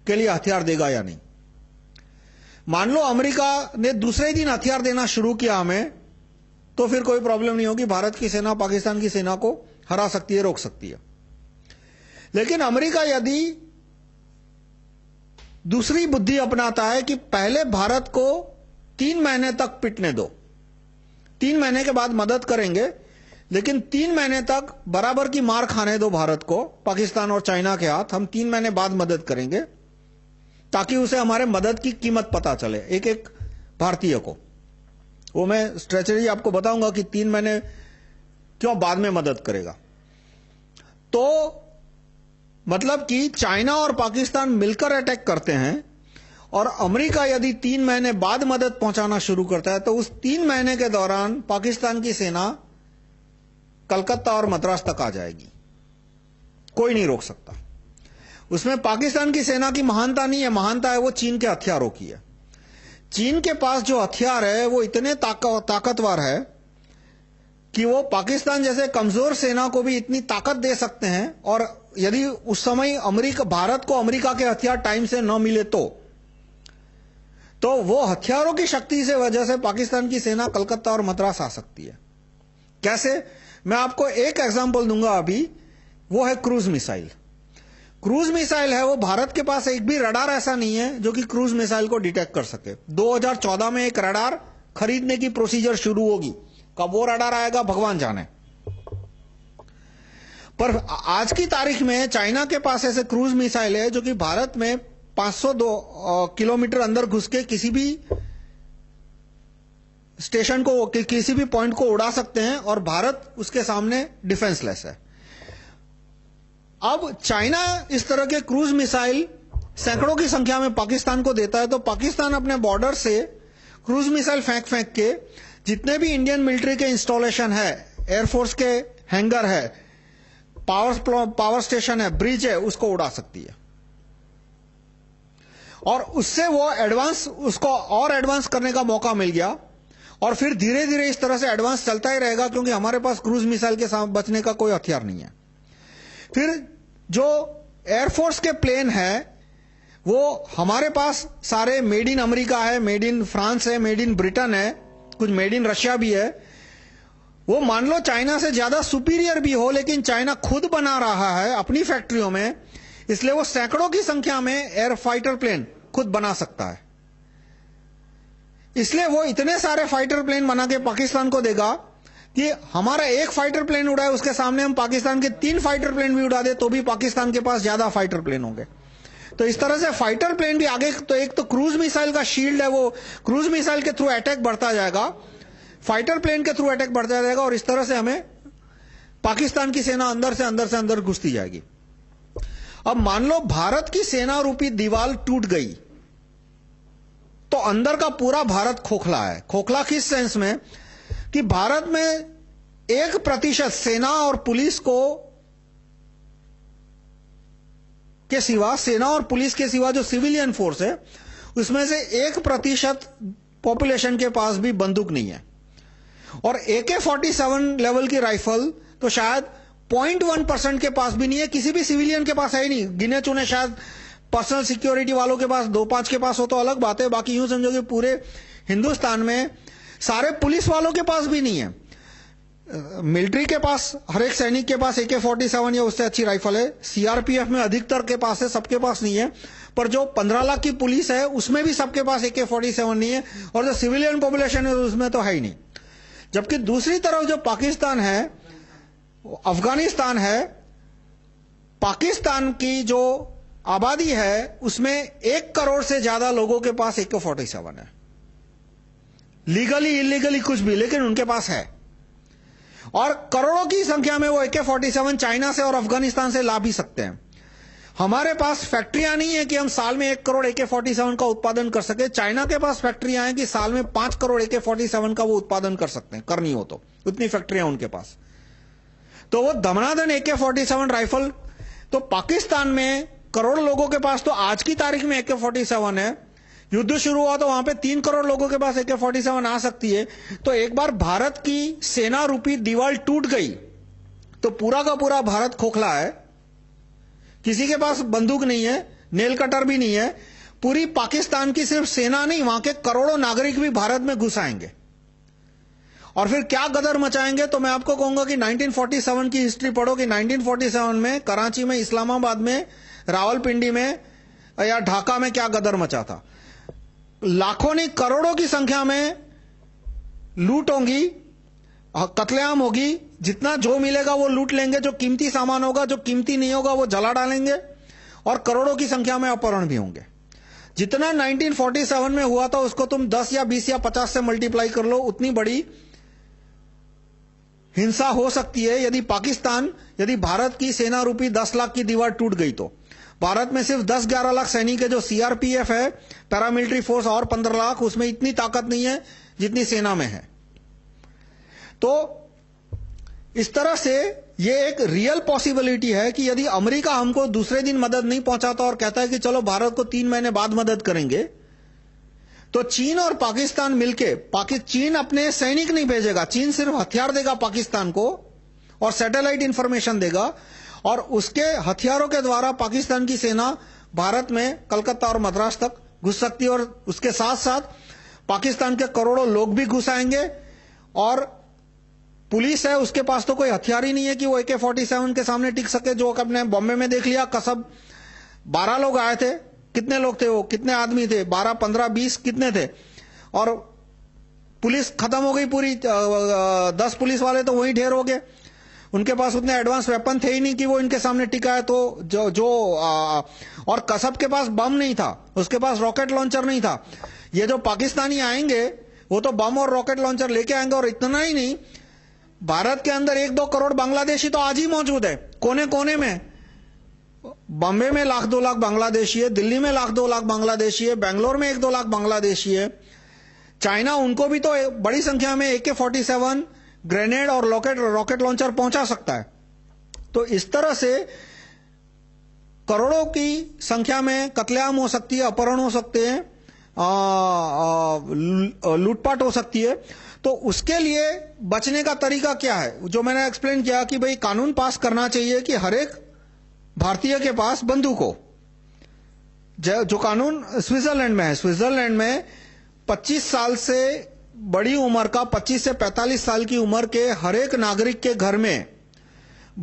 के लिए हथियार देगा या नहीं मान लो अमेरिका ने दूसरे दिन हथियार देना शुरू किया हमें तो फिर कोई प्रॉब्लम नहीं होगी भारत की सेना पाकिस्तान की सेना को हरा सकती है रोक सकती है लेकिन अमेरिका यदि दूसरी बुद्धि अपनाता है कि पहले भारत को तीन महीने तक पिटने दो तीन महीने के बाद मदद करेंगे लेकिन तीन महीने तक बराबर की मार खाने दो भारत को पाकिस्तान और चाइना के हाथ हम तीन महीने बाद मदद करेंगे ताकि उसे हमारे मदद की कीमत पता चले एक एक भारतीय को वो मैं स्ट्रेचरी आपको बताऊंगा कि तीन महीने क्यों बाद में मदद करेगा तो मतलब कि चाइना और पाकिस्तान मिलकर अटैक करते हैं और अमेरिका यदि तीन महीने बाद मदद पहुंचाना शुरू करता है तो उस तीन महीने के दौरान पाकिस्तान की सेना कलकत्ता और मद्रास तक आ जाएगी कोई नहीं रोक सकता उसमें पाकिस्तान की सेना की महानता नहीं है महानता है वो चीन के हथियारों की है चीन के पास जो हथियार है वो इतने ताकतवर है कि वो पाकिस्तान जैसे कमजोर सेना को भी इतनी ताकत दे सकते हैं और यदि उस समय अमेरिका भारत को अमेरिका के हथियार टाइम से न मिले तो तो वो हथियारों की शक्ति से वजह से पाकिस्तान की सेना कलकत्ता और मद्रास आ सकती है कैसे मैं आपको एक एग्जाम्पल दूंगा अभी वो है क्रूज मिसाइल क्रूज मिसाइल है वो भारत के पास एक भी रडार ऐसा नहीं है जो कि क्रूज मिसाइल को डिटेक्ट कर सके 2014 में एक रडार खरीदने की प्रोसीजर शुरू होगी कब वो रडार आएगा भगवान जाने पर आज की तारीख में चाइना के पास ऐसे क्रूज मिसाइल है जो कि भारत में 502 किलोमीटर अंदर घुस के किसी भी स्टेशन को कि, किसी भी पॉइंट को उड़ा सकते हैं और भारत उसके सामने डिफेंसलेस है अब चाइना इस तरह के क्रूज मिसाइल सैकड़ों की संख्या में पाकिस्तान को देता है तो पाकिस्तान अपने बॉर्डर से क्रूज मिसाइल फेंक फेंक के जितने भी इंडियन मिलिट्री के इंस्टॉलेशन है एयरफोर्स के हैंगर है पावर पावर स्टेशन है ब्रिज है उसको उड़ा सकती है और उससे वो एडवांस उसको और एडवांस करने का मौका मिल गया और फिर धीरे धीरे इस तरह से एडवांस चलता ही रहेगा क्योंकि हमारे पास क्रूज मिसाइल के साथ बचने का कोई हथियार नहीं है फिर जो एयरफोर्स के प्लेन है वो हमारे पास सारे मेड इन अमेरिका है मेड इन फ्रांस है मेड इन ब्रिटेन है कुछ मेड इन रशिया भी है वो मान लो चाइना से ज्यादा सुपीरियर भी हो लेकिन चाइना खुद बना रहा है अपनी फैक्ट्रियों में इसलिए वो सैकड़ों की संख्या में एयर फाइटर प्लेन खुद बना सकता है इसलिए वो इतने सारे फाइटर प्लेन बना के पाकिस्तान को देगा कि हमारा एक फाइटर प्लेन उड़ाए उसके सामने हम पाकिस्तान के तीन फाइटर प्लेन भी उड़ा दे तो भी पाकिस्तान के पास ज्यादा फाइटर प्लेन होंगे तो इस तरह से फाइटर प्लेन भी आगे तो एक तो क्रूज मिसाइल का शील्ड है वो क्रूज मिसाइल के थ्रू अटैक बढ़ता जाएगा फाइटर प्लेन के थ्रू अटैक बढ़ता जाएगा और इस तरह से हमें पाकिस्तान की सेना अंदर से अंदर से अंदर घुसती जाएगी अब मान लो भारत की सेना रूपी दीवार टूट गई तो अंदर का पूरा भारत खोखला है खोखला किस सेंस में कि भारत में एक प्रतिशत सेना और पुलिस को के सिवा सेना और पुलिस के सिवा जो सिविलियन फोर्स है उसमें से एक प्रतिशत पॉपुलेशन के पास भी बंदूक नहीं है और A K forty seven level की राइफल तो शायद पॉइंट वन परसेंट के पास भी नहीं है किसी भी सिविलियन के पास है ही नहीं गिने चुने शायद पर्सनल सिक्योरिटी वालों के पास दो पांच के पास हो तो अलग बात है बाकी यूं समझो कि पूरे हिंदुस्तान में सारे पुलिस वालों के पास भी नहीं है मिलिट्री के पास हर एक सैनिक के पास एके फोर्टी सेवन या उससे अच्छी राइफल है सीआरपीएफ में अधिकतर के पास है सबके पास नहीं है पर जो पंद्रह लाख की पुलिस है उसमें भी सबके पास एके फोर्टी सेवन नहीं है और जो सिविलियन पॉपुलेशन है उसमें तो है ही नहीं जबकि दूसरी तरफ जो पाकिस्तान है अफगानिस्तान है पाकिस्तान की जो आबादी है उसमें एक करोड़ से ज्यादा लोगों के पास एक फोर्टी सेवन है लीगली इलीगली कुछ भी लेकिन उनके पास है और करोड़ों की संख्या में वो एके फोर्टी सेवन चाइना से और अफगानिस्तान से ला भी सकते हैं हमारे पास फैक्ट्रियां नहीं है कि हम साल में एक करोड़ एके फोर्टी सेवन का उत्पादन कर सके चाइना के पास फैक्ट्रियां हैं कि साल में पांच करोड़ एके फोर्टी सेवन का वो उत्पादन कर सकते हैं करनी हो तो उतनी फैक्ट्रियां उनके पास तो वो दमनादन एके फोर्टी सेवन राइफल तो पाकिस्तान में करोड़ लोगों के पास तो आज की तारीख में एके फोर्टी सेवन है युद्ध शुरू हुआ तो वहां पे तीन करोड़ लोगों के पास एके फोर्टी सेवन आ सकती है तो एक बार भारत की सेना रूपी दीवार टूट गई तो पूरा का पूरा भारत खोखला है किसी के पास बंदूक नहीं है नेल कटर भी नहीं है पूरी पाकिस्तान की सिर्फ सेना नहीं वहां के करोड़ों नागरिक भी भारत में घुस आएंगे और फिर क्या गदर मचाएंगे तो मैं आपको कहूंगा कि 1947 की हिस्ट्री पढ़ो कि 1947 में कराची में इस्लामाबाद में रावलपिंडी में या ढाका में क्या गदर मचा था लाखों ने करोड़ों की संख्या में लूट होंगी कत्लेआम होगी जितना जो मिलेगा वो लूट लेंगे जो कीमती सामान होगा जो कीमती नहीं होगा वो जला डालेंगे और करोड़ों की संख्या में अपहरण भी होंगे जितना 1947 में हुआ था उसको तुम 10 या 20 या 50 से मल्टीप्लाई कर लो उतनी बड़ी हिंसा हो सकती है यदि पाकिस्तान यदि भारत की सेना रूपी 10 लाख की दीवार टूट गई तो भारत में सिर्फ 10-11 लाख सैनिक है जो सीआरपीएफ है पैरामिलिट्री फोर्स और 15 लाख उसमें इतनी ताकत नहीं है जितनी सेना में है तो इस तरह से ये एक रियल पॉसिबिलिटी है कि यदि अमेरिका हमको दूसरे दिन मदद नहीं पहुंचाता और कहता है कि चलो भारत को तीन महीने बाद मदद करेंगे तो चीन और पाकिस्तान मिलके पाकि, चीन अपने सैनिक नहीं भेजेगा चीन सिर्फ हथियार देगा पाकिस्तान को और सैटेलाइट इंफॉर्मेशन देगा और उसके हथियारों के द्वारा पाकिस्तान की सेना भारत में कलकत्ता और मद्रास तक घुस सकती है और उसके साथ साथ पाकिस्तान के करोड़ों लोग भी घुस आएंगे और पुलिस है उसके पास तो कोई हथियार ही नहीं है कि वो एके फोर्टी सेवन के सामने टिक सके जो अपने बॉम्बे में देख लिया कसब बारह लोग आए थे कितने लोग थे वो कितने आदमी थे बारह पंद्रह बीस कितने थे और पुलिस खत्म हो गई पूरी दस पुलिस वाले तो वहीं ढेर हो गए उनके पास उतने एडवांस वेपन थे ही नहीं कि वो इनके सामने टिका है तो जो जो आ, और कसब के पास बम नहीं था उसके पास रॉकेट लॉन्चर नहीं था ये जो पाकिस्तानी आएंगे वो तो बम और रॉकेट लॉन्चर लेके आएंगे और इतना ही नहीं भारत के अंदर एक दो करोड़ बांग्लादेशी तो आज ही मौजूद है कोने कोने में बॉम्बे में लाख दो लाख बांग्लादेशी है दिल्ली में लाख दो लाख बांग्लादेशी है बेंगलोर में एक दो लाख बांग्लादेशी है चाइना उनको भी तो बड़ी संख्या में A K forty seven grenade और रॉकेट रॉकेट लॉन्चर पहुंचा सकता है तो इस तरह से करोड़ों की संख्या में कतलेआम हो सकती है अपहरण हो सकते हैं लूटपाट हो सकती है तो उसके लिए बचने का तरीका क्या है जो मैंने एक्सप्लेन किया कि भाई कानून पास करना चाहिए कि हर एक भारतीय के पास बंदूक हो जो कानून स्विट्जरलैंड में है स्विट्जरलैंड में 25 साल से बड़ी उम्र का 25 से 45 साल की उम्र के हरेक नागरिक के घर में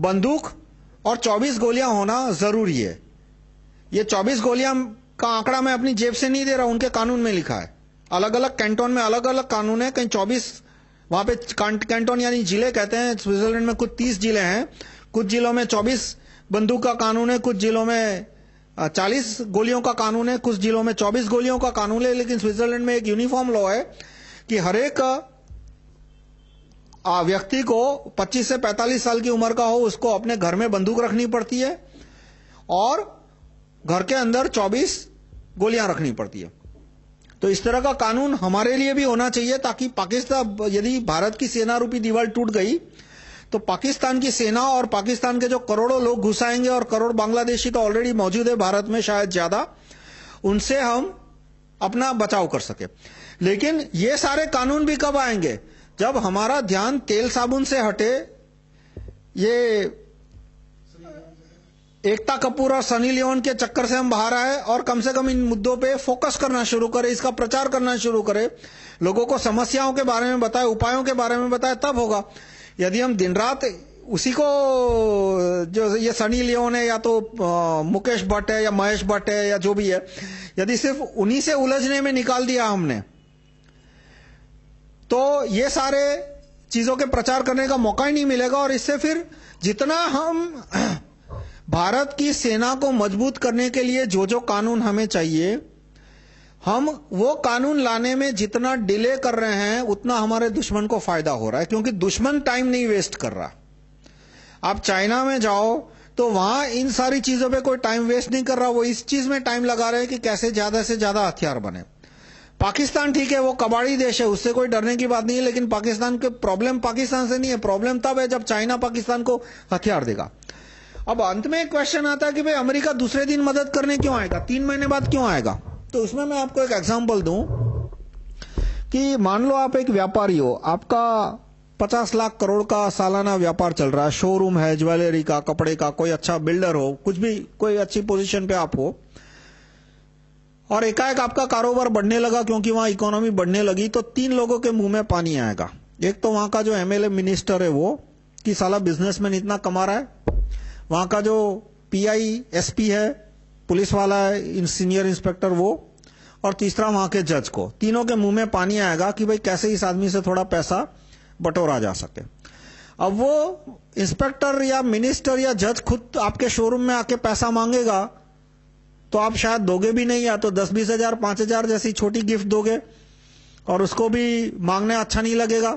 बंदूक और 24 गोलियां होना जरूरी है ये 24 गोलियां का आंकड़ा मैं अपनी जेब से नहीं दे रहा उनके कानून में लिखा है अलग अलग कैंटोन में अलग अलग कानून है कहीं 24 वहां पे कैंटोन यानी जिले कहते हैं स्विट्जरलैंड में कुछ 30 जिले हैं कुछ जिलों में 24 बंदूक का कानून है कुछ जिलों में 40 गोलियों का कानून है कुछ जिलों में 24 गोलियों का कानून है लेकिन स्विट्जरलैंड में एक यूनिफॉर्म लॉ है कि हरेक व्यक्ति को 25 से 45 साल की उम्र का हो उसको अपने घर में बंदूक रखनी पड़ती है और घर के अंदर 24 गोलियां रखनी पड़ती है तो इस तरह का कानून हमारे लिए भी होना चाहिए ताकि पाकिस्तान यदि भारत की सेना रूपी दीवार टूट गई तो पाकिस्तान की सेना और पाकिस्तान के जो करोड़ों लोग घुसाएंगे और करोड़ बांग्लादेशी तो ऑलरेडी मौजूद है भारत में शायद ज्यादा उनसे हम अपना बचाव कर सके लेकिन ये सारे कानून भी कब आएंगे जब हमारा ध्यान तेल साबुन से हटे ये एकता कपूर और सनी लियोन के चक्कर से हम बाहर आए और कम से कम इन मुद्दों पे फोकस करना शुरू करें इसका प्रचार करना शुरू करें लोगों को समस्याओं के बारे में बताएं उपायों के बारे में बताएं तब होगा यदि हम दिन रात उसी को जो ये सनी लियोन है या तो मुकेश भट्ट है या महेश भट्ट है या जो भी है यदि सिर्फ उन्हीं से उलझने में निकाल दिया हमने तो ये सारे चीजों के प्रचार करने का मौका ही नहीं मिलेगा और इससे फिर जितना हम भारत की सेना को मजबूत करने के लिए जो जो कानून हमें चाहिए हम वो कानून लाने में जितना डिले कर रहे हैं उतना हमारे दुश्मन को फायदा हो रहा है क्योंकि दुश्मन टाइम नहीं वेस्ट कर रहा आप चाइना में जाओ तो वहां इन सारी चीजों पे कोई टाइम वेस्ट नहीं कर रहा वो इस चीज में टाइम लगा रहे हैं कि कैसे ज्यादा से ज्यादा हथियार बने पाकिस्तान ठीक है वो कबाड़ी देश है उससे कोई डरने की बात नहीं है लेकिन पाकिस्तान के प्रॉब्लम पाकिस्तान से नहीं है प्रॉब्लम तब है जब चाइना पाकिस्तान को हथियार देगा अब अंत में एक क्वेश्चन आता है कि भाई अमेरिका दूसरे दिन मदद करने क्यों आएगा तीन महीने बाद क्यों आएगा तो उसमें मैं आपको एक एग्जाम्पल दू कि मान लो आप एक व्यापारी हो आपका पचास लाख करोड़ का सालाना व्यापार चल रहा है शोरूम है ज्वेलरी का कपड़े का कोई अच्छा बिल्डर हो कुछ भी कोई अच्छी पोजिशन पे आप हो और एकाएक आपका कारोबार बढ़ने लगा क्योंकि वहां इकोनॉमी बढ़ने लगी तो तीन लोगों के मुंह में पानी आएगा एक तो वहां का जो एमएलए मिनिस्टर है वो कि साला बिजनेसमैन इतना कमा रहा है वहां का जो पीआई एसपी है पुलिस वाला है सीनियर इंस्पेक्टर वो और तीसरा वहां के जज को तीनों के मुंह में पानी आएगा कि भाई कैसे इस आदमी से थोड़ा पैसा बटोरा जा सके अब वो इंस्पेक्टर या मिनिस्टर या जज खुद आपके शोरूम में आके पैसा मांगेगा तो आप शायद दोगे भी नहीं या तो दस बीस हजार पांच हजार जैसी छोटी गिफ्ट दोगे और उसको भी मांगने अच्छा नहीं लगेगा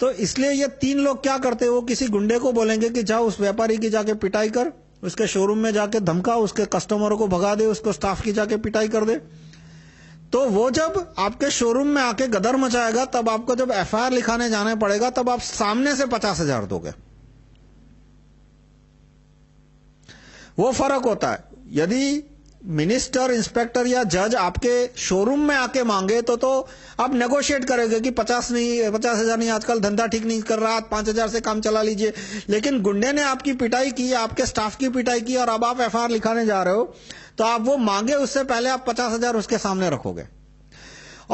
तो इसलिए ये तीन लोग क्या करते हैं वो किसी गुंडे को बोलेंगे कि जाओ उस व्यापारी की जाके पिटाई कर उसके शोरूम में जाके धमका उसके कस्टमर को भगा दे उसको स्टाफ की जाके पिटाई कर दे तो वो जब आपके शोरूम में आके गदर मचाएगा तब आपको जब एफ लिखाने जाने पड़ेगा तब आप सामने से पचास हजार दोगे वो फर्क होता है यदि मिनिस्टर इंस्पेक्टर या जज आपके शोरूम में आके मांगे तो तो आप नेगोशिएट करेंगे कि पचास नहीं पचास हजार नहीं आजकल धंधा ठीक नहीं कर रहा पांच हजार से काम चला लीजिए लेकिन गुंडे ने आपकी पिटाई की आपके स्टाफ की पिटाई की और अब आप एफ लिखाने जा रहे हो तो आप वो मांगे उससे पहले आप पचास हजार उसके सामने रखोगे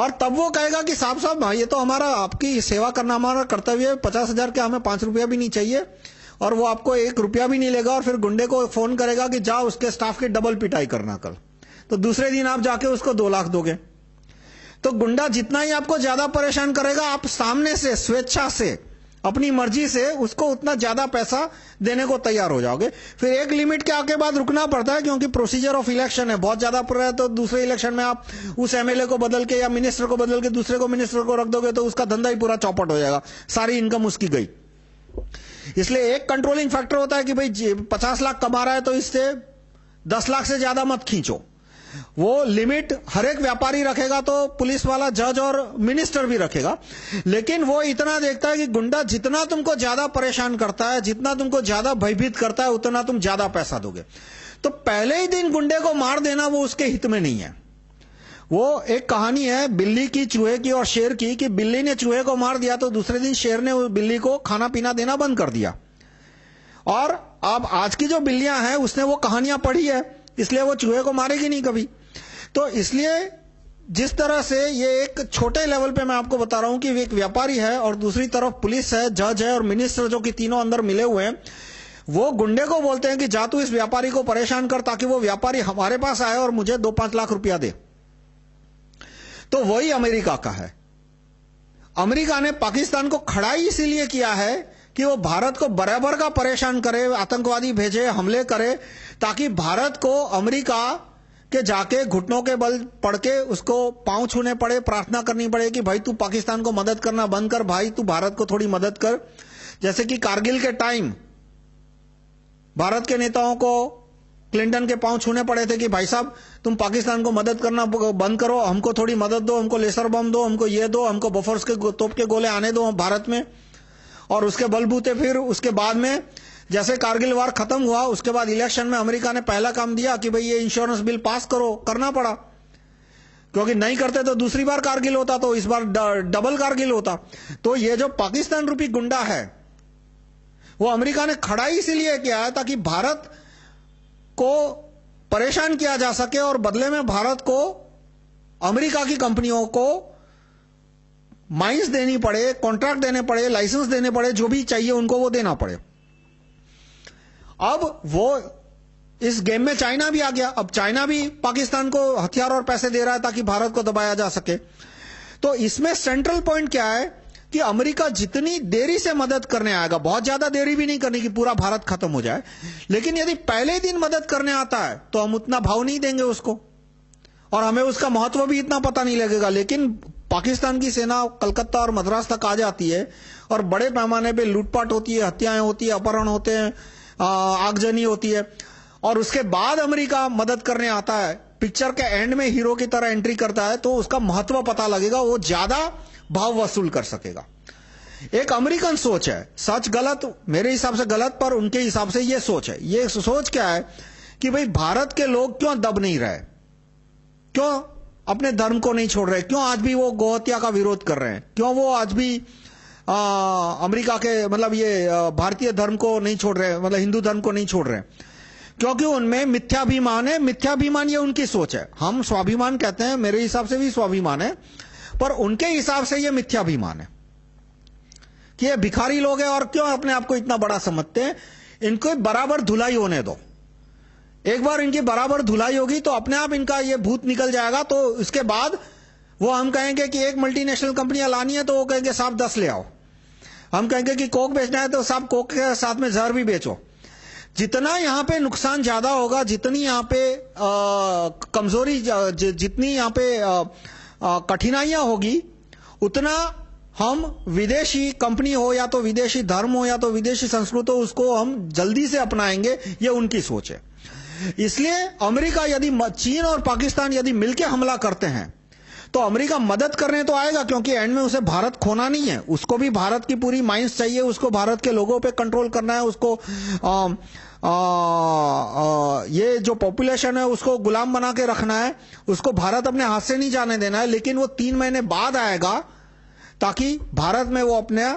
और तब वो कहेगा कि साहब साहब हाँ, ये तो हमारा आपकी सेवा करना हमारा कर्तव्य है पचास हजार के हमें पांच रुपया भी नहीं चाहिए और वो आपको एक रुपया भी नहीं लेगा और फिर गुंडे को फोन करेगा कि जाओ उसके स्टाफ की डबल पिटाई करना कल तो दूसरे दिन आप जाके उसको दो लाख दोगे तो गुंडा जितना ही आपको ज्यादा परेशान करेगा आप सामने से स्वेच्छा से अपनी मर्जी से उसको उतना ज्यादा पैसा देने को तैयार हो जाओगे फिर एक लिमिट के आके बाद रुकना पड़ता है क्योंकि प्रोसीजर ऑफ इलेक्शन है बहुत ज्यादा पड़ रहा है तो दूसरे इलेक्शन में आप उस एमएलए को बदल के या मिनिस्टर को बदल के दूसरे को मिनिस्टर को रख दोगे तो उसका धंधा ही पूरा चौपट हो जाएगा सारी इनकम उसकी गई इसलिए एक कंट्रोलिंग फैक्टर होता है कि भाई पचास लाख कमा रहा है तो इससे दस लाख से ज्यादा मत खींचो वो लिमिट हर एक व्यापारी रखेगा तो पुलिस वाला जज और मिनिस्टर भी रखेगा लेकिन वो इतना देखता है कि गुंडा जितना तुमको ज्यादा परेशान करता है जितना तुमको ज्यादा भयभीत करता है उतना तुम ज्यादा पैसा दोगे तो पहले ही दिन गुंडे को मार देना वो उसके हित में नहीं है वो एक कहानी है बिल्ली की चूहे की और शेर की कि बिल्ली ने चूहे को मार दिया तो दूसरे दिन शेर ने बिल्ली को खाना पीना देना बंद कर दिया और अब आज की जो बिल्लियां हैं उसने वो कहानियां पढ़ी है इसलिए वो चूहे को मारेगी नहीं कभी तो इसलिए जिस तरह से ये एक छोटे लेवल पे मैं आपको बता रहा हूं कि एक व्यापारी है और दूसरी तरफ पुलिस है जज है और मिनिस्टर जो कि तीनों अंदर मिले हुए हैं वो गुंडे को बोलते हैं कि जा तू इस व्यापारी को परेशान कर ताकि वो व्यापारी हमारे पास आए और मुझे दो पांच लाख रुपया दे तो वही अमेरिका का है अमेरिका ने पाकिस्तान को खड़ा ही इसीलिए किया है कि वो भारत को बराबर का परेशान करे आतंकवादी भेजे हमले करे ताकि भारत को अमेरिका के जाके घुटनों के बल पड़ के उसको पांव छूने पड़े प्रार्थना करनी पड़े कि भाई तू पाकिस्तान को मदद करना बंद कर भाई तू भारत को थोड़ी मदद कर जैसे कि कारगिल के टाइम भारत के नेताओं को क्लिंटन के पांव छूने पड़े थे कि भाई साहब तुम पाकिस्तान को मदद करना बंद करो हमको थोड़ी मदद दो हमको लेसर बम दो हमको ये दो हमको बफर्स के तोप के गोले आने दो भारत में और उसके बलबूते फिर उसके बाद में जैसे कारगिल वार खत्म हुआ उसके बाद इलेक्शन में अमेरिका ने पहला काम दिया कि भाई ये इंश्योरेंस बिल पास करो करना पड़ा क्योंकि नहीं करते तो दूसरी बार कारगिल होता तो इस बार डबल कारगिल होता तो ये जो पाकिस्तान रूपी गुंडा है वो अमेरिका ने खड़ा ही इसीलिए किया है ताकि भारत को परेशान किया जा सके और बदले में भारत को अमेरिका की कंपनियों को माइंस देनी पड़े कॉन्ट्रैक्ट देने पड़े लाइसेंस देने पड़े जो भी चाहिए उनको वो देना पड़े अब वो इस गेम में चाइना भी आ गया अब चाइना भी पाकिस्तान को हथियार और पैसे दे रहा है ताकि भारत को दबाया जा सके तो इसमें सेंट्रल पॉइंट क्या है कि अमेरिका जितनी देरी से मदद करने आएगा बहुत ज्यादा देरी भी नहीं करने की पूरा भारत खत्म हो जाए लेकिन यदि पहले दिन मदद करने आता है तो हम उतना भाव नहीं देंगे उसको और हमें उसका महत्व भी इतना पता नहीं लगेगा लेकिन पाकिस्तान की सेना कलकत्ता और मद्रास तक आ जाती है और बड़े पैमाने पर लूटपाट होती है हत्याएं होती है अपहरण होते हैं आगजनी होती है और उसके बाद अमेरिका मदद करने आता है पिक्चर के एंड में हीरो की तरह एंट्री करता है तो उसका महत्व पता लगेगा वो ज्यादा भाव वसूल कर सकेगा एक अमेरिकन सोच है सच गलत मेरे हिसाब से गलत पर उनके हिसाब से यह सोच है ये सोच क्या है कि भाई भारत के लोग क्यों दब नहीं रहे क्यों अपने धर्म को नहीं छोड़ रहे क्यों आज भी वो गोहत्या का विरोध कर रहे हैं क्यों वो आज भी अमेरिका के मतलब ये भारतीय धर्म को नहीं छोड़ रहे मतलब हिंदू धर्म को नहीं छोड़ रहे क्योंकि उनमें मिथ्याभिमान है मिथ्याभिमान ये उनकी सोच है हम स्वाभिमान कहते हैं मेरे हिसाब से भी स्वाभिमान है पर उनके हिसाब से यह मिथ्याभिमान है कि ये भिखारी लोग हैं और क्यों अपने आप को इतना बड़ा समझते हैं इनको बराबर धुलाई होने दो एक बार इनकी बराबर धुलाई होगी तो अपने आप इनका ये भूत निकल जाएगा तो इसके बाद वो हम कहेंगे कि एक मल्टीनेशनल कंपनियां लानी है तो वो कहेंगे साहब दस ले आओ हम कहेंगे कि कोक बेचना है तो साहब कोक के साथ में जहर भी बेचो जितना यहां पे नुकसान ज्यादा होगा जितनी यहां पे आ, कमजोरी ज, ज, जितनी यहां पे आ, कठिनाइयां होगी उतना हम विदेशी कंपनी हो या तो विदेशी धर्म हो या तो विदेशी संस्कृत हो उसको हम जल्दी से अपनाएंगे ये उनकी सोच है इसलिए अमेरिका यदि चीन और पाकिस्तान यदि मिलकर हमला करते हैं तो अमेरिका मदद करने तो आएगा क्योंकि एंड में उसे भारत खोना नहीं है उसको भी भारत की पूरी माइंस चाहिए उसको भारत के लोगों पे कंट्रोल करना है उसको आ, ये जो पॉपुलेशन है उसको गुलाम बना के रखना है उसको भारत अपने हाथ से नहीं जाने देना है लेकिन वो तीन महीने बाद आएगा ताकि भारत में वो अपने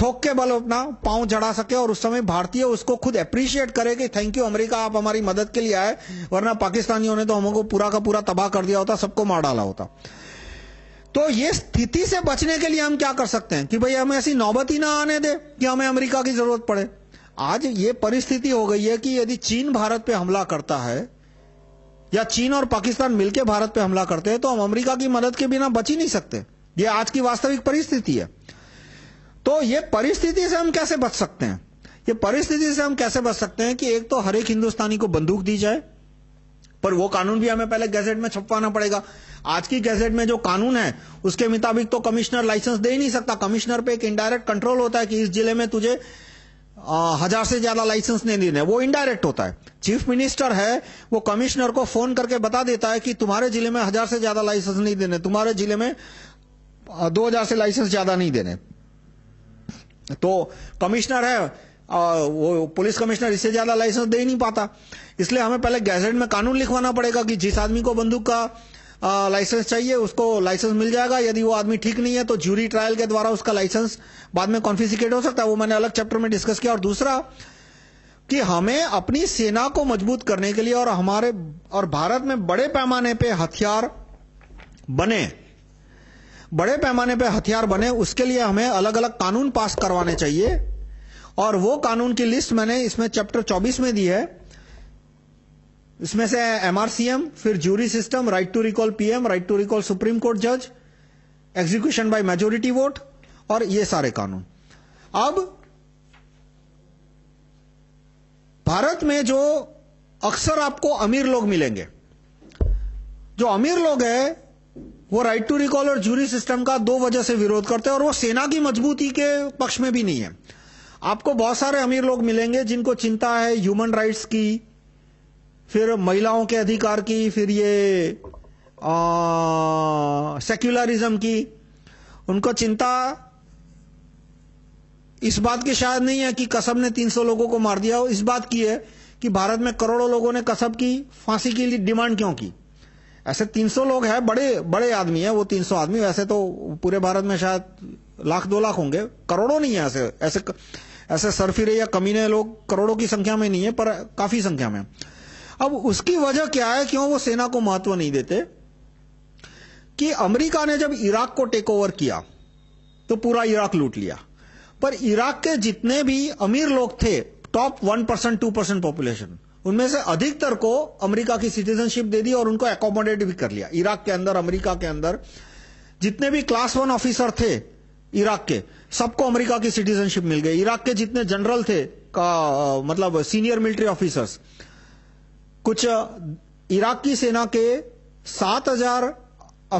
ठोक के बल अपना पांव जड़ा सके और उस समय भारतीय उसको खुद अप्रिशिएट करे कि थैंक यू अमेरिका आप हमारी मदद के लिए आए वरना पाकिस्तानियों ने तो हमको पूरा का पूरा तबाह कर दिया होता सबको मार डाला होता तो ये स्थिति से बचने के लिए हम क्या कर सकते हैं कि भाई हमें ऐसी नौबत ही ना आने दे कि हमें अमेरिका की जरूरत पड़े आज ये परिस्थिति हो गई है कि यदि चीन भारत पे हमला करता है या चीन और पाकिस्तान मिलकर भारत पे हमला करते हैं तो हम अमेरिका की मदद के बिना बच ही नहीं सकते ये आज की वास्तविक परिस्थिति है तो ये परिस्थिति से हम कैसे बच सकते हैं ये परिस्थिति से हम कैसे बच सकते हैं कि एक तो हर एक हिंदुस्तानी को बंदूक दी जाए पर वो कानून भी हमें पहले गैजेट में छपवाना पड़ेगा आज की गैजेट में जो कानून है उसके मुताबिक तो कमिश्नर लाइसेंस दे ही नहीं सकता कमिश्नर पे एक इनडायरेक्ट कंट्रोल होता है कि इस जिले में तुझे आ, हजार से ज्यादा लाइसेंस नहीं देने वो इनडायरेक्ट होता है चीफ मिनिस्टर है वो कमिश्नर को फोन करके बता देता है कि तुम्हारे जिले में हजार से ज्यादा लाइसेंस नहीं देने तुम्हारे जिले में दो हजार से लाइसेंस ज्यादा नहीं देने तो कमिश्नर है आ, वो पुलिस कमिश्नर इससे ज्यादा लाइसेंस दे ही नहीं पाता इसलिए हमें पहले गैजेट में कानून लिखवाना पड़ेगा कि जिस आदमी को बंदूक का लाइसेंस चाहिए उसको लाइसेंस मिल जाएगा यदि वो आदमी ठीक नहीं है तो ज्यूरी ट्रायल के द्वारा उसका लाइसेंस बाद में कॉन्फिसिकेट हो सकता है वो मैंने अलग चैप्टर में डिस्कस किया और दूसरा कि हमें अपनी सेना को मजबूत करने के लिए और हमारे और भारत में बड़े पैमाने पे हथियार बने बड़े पैमाने पे हथियार बने उसके लिए हमें अलग अलग कानून पास करवाने चाहिए और वो कानून की लिस्ट मैंने इसमें चैप्टर 24 में दी है इसमें से एमआरसीएम फिर jury system right to recall PM right to recall supreme court जज एग्जीक्यूशन बाय मेजोरिटी वोट और ये सारे कानून अब भारत में जो अक्सर आपको अमीर लोग मिलेंगे जो अमीर लोग हैं वो राइट टू रिकॉल और जूरी सिस्टम का दो वजह से विरोध करते हैं और वो सेना की मजबूती के पक्ष में भी नहीं है आपको बहुत सारे अमीर लोग मिलेंगे जिनको चिंता है ह्यूमन राइट्स की फिर महिलाओं के अधिकार की फिर ये सेक्युलरिज्म की उनको चिंता इस बात की शायद नहीं है कि कसब ने 300 लोगों को मार दिया हो इस बात की है कि भारत में करोड़ों लोगों ने कसब की फांसी के लिए डिमांड क्यों की ऐसे 300 लोग हैं बड़े बड़े आदमी हैं वो 300 आदमी वैसे तो पूरे भारत में शायद लाख दो लाख होंगे करोड़ों नहीं है ऐसे ऐसे ऐसे सरफिरे या कमीने लोग करोड़ों की संख्या में नहीं है पर काफी संख्या में अब उसकी वजह क्या है क्यों वो सेना को महत्व नहीं देते कि अमेरिका ने जब इराक को टेक ओवर किया तो पूरा इराक लूट लिया पर इराक के जितने भी अमीर लोग थे top one percent two percent population उनमें से अधिकतर को अमेरिका की सिटीजनशिप दे दी और उनको एकोमोडेट भी कर लिया इराक के अंदर अमेरिका के अंदर जितने भी क्लास वन ऑफिसर थे इराक के सबको अमेरिका की सिटीजनशिप मिल गई इराक के जितने जनरल थे का मतलब सीनियर मिलिट्री ऑफिसर्स कुछ इराक की सेना के सात हजार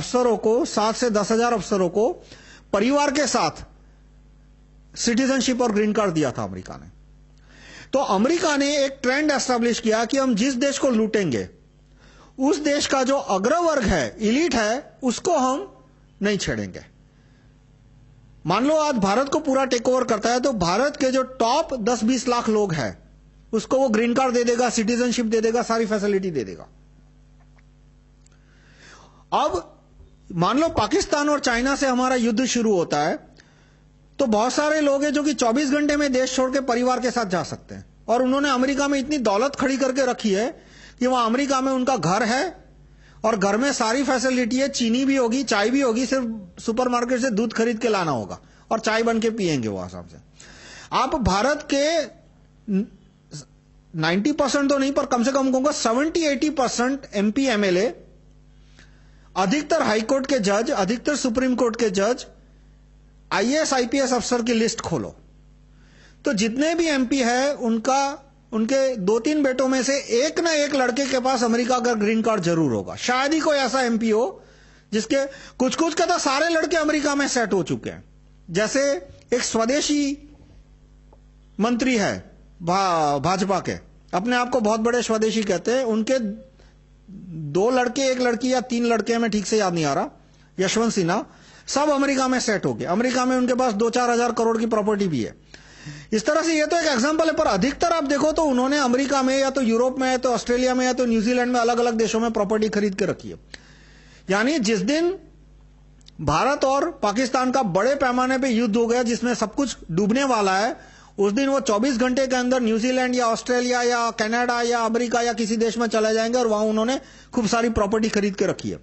अफसरों को सात से दस हजार अफसरों को परिवार के साथ सिटीजनशिप और ग्रीन कार्ड दिया था अमेरिका ने तो अमेरिका ने एक ट्रेंड एस्टेब्लिश किया कि हम जिस देश को लूटेंगे उस देश का जो अग्रवर्ग है इलीट है उसको हम नहीं छेड़ेंगे मान लो आज भारत को पूरा टेक ओवर करता है तो भारत के जो टॉप दस बीस लाख लोग है उसको वो ग्रीन कार्ड दे देगा सिटीजनशिप दे देगा सारी फैसिलिटी दे देगा अब मान लो पाकिस्तान और चाइना से हमारा युद्ध शुरू होता है तो बहुत सारे लोग हैं जो कि 24 घंटे में देश छोड़ के परिवार के साथ जा सकते हैं और उन्होंने अमेरिका में इतनी दौलत खड़ी करके रखी है कि वहां अमेरिका में उनका घर है और घर में सारी फैसिलिटी है चीनी भी होगी चाय भी होगी सिर्फ सुपरमार्केट से दूध खरीद के लाना होगा और चाय बन के पियेंगे वो आसाम से आप भारत के 90 परसेंट तो नहीं पर कम से कम कहूंगा 70-80 परसेंट एमपी एमएलए अधिकतर हाईकोर्ट के जज अधिकतर सुप्रीम कोर्ट के जज आईएएस आईपीएस अफसर की लिस्ट खोलो तो जितने भी एमपी है उनका उनके दो तीन बेटों में से एक ना एक लड़के के पास अमेरिका का ग्रीन कार्ड जरूर होगा शायद ही कोई ऐसा एमपी हो जिसके कुछ कुछ का तो सारे लड़के अमेरिका में सेट हो चुके हैं जैसे एक स्वदेशी मंत्री है भा, भाजपा के अपने आप को बहुत बड़े स्वदेशी कहते हैं उनके दो लड़के एक लड़की या तीन लड़के में ठीक से याद नहीं आ रहा यशवंत सिन्हा सब अमेरिका में सेट हो गए अमेरिका में उनके पास दो चार हजार करोड़ की प्रॉपर्टी भी है इस तरह से ये तो एक एग्जाम्पल है पर अधिकतर आप देखो तो उन्होंने अमेरिका में या तो यूरोप में या तो ऑस्ट्रेलिया में या तो न्यूजीलैंड में अलग अलग देशों में प्रॉपर्टी खरीद के रखी है यानी जिस दिन भारत और पाकिस्तान का बड़े पैमाने पर युद्ध हो गया जिसमें सब कुछ डूबने वाला है उस दिन वो चौबीस घंटे के अंदर न्यूजीलैंड या ऑस्ट्रेलिया या कैनेडा या अमरीका या किसी देश में चले जाएंगे और वहां उन्होंने खूब सारी प्रॉपर्टी खरीद के रखी है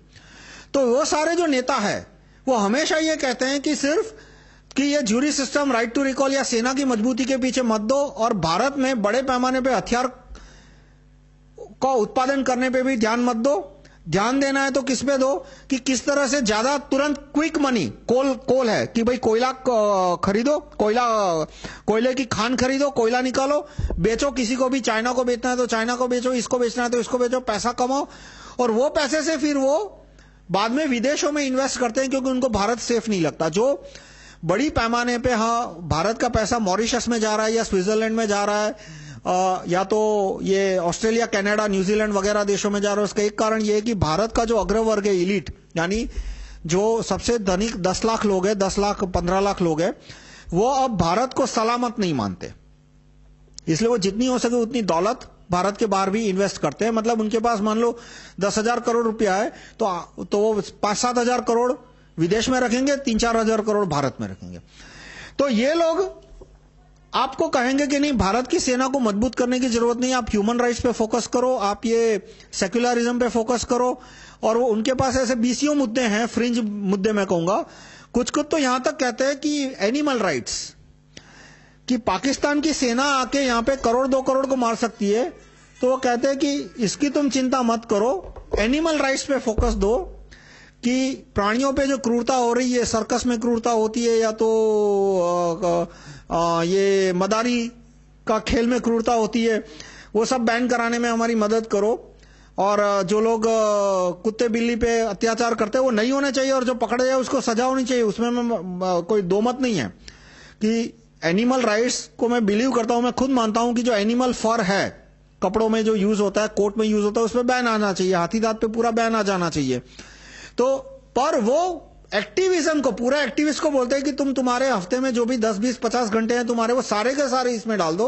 तो वो सारे जो नेता है वो हमेशा ये कहते हैं कि सिर्फ कि ये jury system right to recall या सेना की मजबूती के पीछे मत दो और भारत में बड़े पैमाने पे हथियार का उत्पादन करने पे भी ध्यान मत दो ध्यान देना है तो किस पे दो कि किस तरह से ज्यादा तुरंत क्विक मनी कोल कोल है कि भाई कोयला खरीदो कोयला कोयले की खान खरीदो कोयला निकालो बेचो किसी को भी चाइना को बेचना है तो चाइना को बेचो इसको बेचना है तो इसको बेचो पैसा कमाओ और वो पैसे से फिर वो बाद में विदेशों में इन्वेस्ट करते हैं क्योंकि उनको भारत सेफ नहीं लगता जो बड़ी पैमाने पे हाँ भारत का पैसा मॉरिशस में जा रहा है या स्विट्जरलैंड में जा रहा है आ, या तो ये ऑस्ट्रेलिया कनाडा न्यूजीलैंड वगैरह देशों में जा रहा है उसका एक कारण ये है कि भारत का जो अग्रवर्ग है इलीट यानी जो सबसे धनिक दस लाख लोग है दस लाख पंद्रह लाख लोग है वो अब भारत को सलामत नहीं मानते इसलिए वो जितनी हो सके उतनी दौलत भारत के बाहर भी इन्वेस्ट करते हैं मतलब उनके पास मान लो दस हजार करोड़ रुपया है तो तो वो पांच सात हजार करोड़ विदेश में रखेंगे तीन चार हजार करोड़ भारत में रखेंगे तो ये लोग आपको कहेंगे कि नहीं भारत की सेना को मजबूत करने की जरूरत नहीं आप ह्यूमन राइट्स पे फोकस करो आप ये सेक्युलरिज्म पे फोकस करो और वो उनके पास ऐसे बीसीओ मुद्दे हैं फ्रिंज मुद्दे मैं कहूंगा कुछ कुछ तो यहां तक कहते हैं कि एनिमल राइट्स कि पाकिस्तान की सेना आके यहाँ पे करोड़ दो करोड़ को मार सकती है तो वो कहते हैं कि इसकी तुम चिंता मत करो एनिमल राइट्स पे फोकस दो कि प्राणियों पे जो क्रूरता हो रही है सर्कस में क्रूरता होती है या तो आ, आ, ये मदारी का खेल में क्रूरता होती है वो सब बैन कराने में हमारी मदद करो और जो लोग कुत्ते बिल्ली पे अत्याचार करते हैं वो नहीं होने चाहिए और जो पकड़े जाए उसको सजा होनी चाहिए उसमें कोई दो मत नहीं है कि एनिमल राइट्स को मैं बिलीव करता हूं मैं खुद मानता हूं कि जो एनिमल फर है कपड़ों में जो यूज होता है कोट में यूज होता है उसमें बैन आना चाहिए हाथी दांत पे पूरा बैन आ जाना चाहिए तो पर वो एक्टिविज्म को पूरा एक्टिविस्ट को बोलते हैं कि तुम तुम्हारे हफ्ते में जो भी दस बीस पचास घंटे हैं तुम्हारे वो सारे के सारे इसमें डाल दो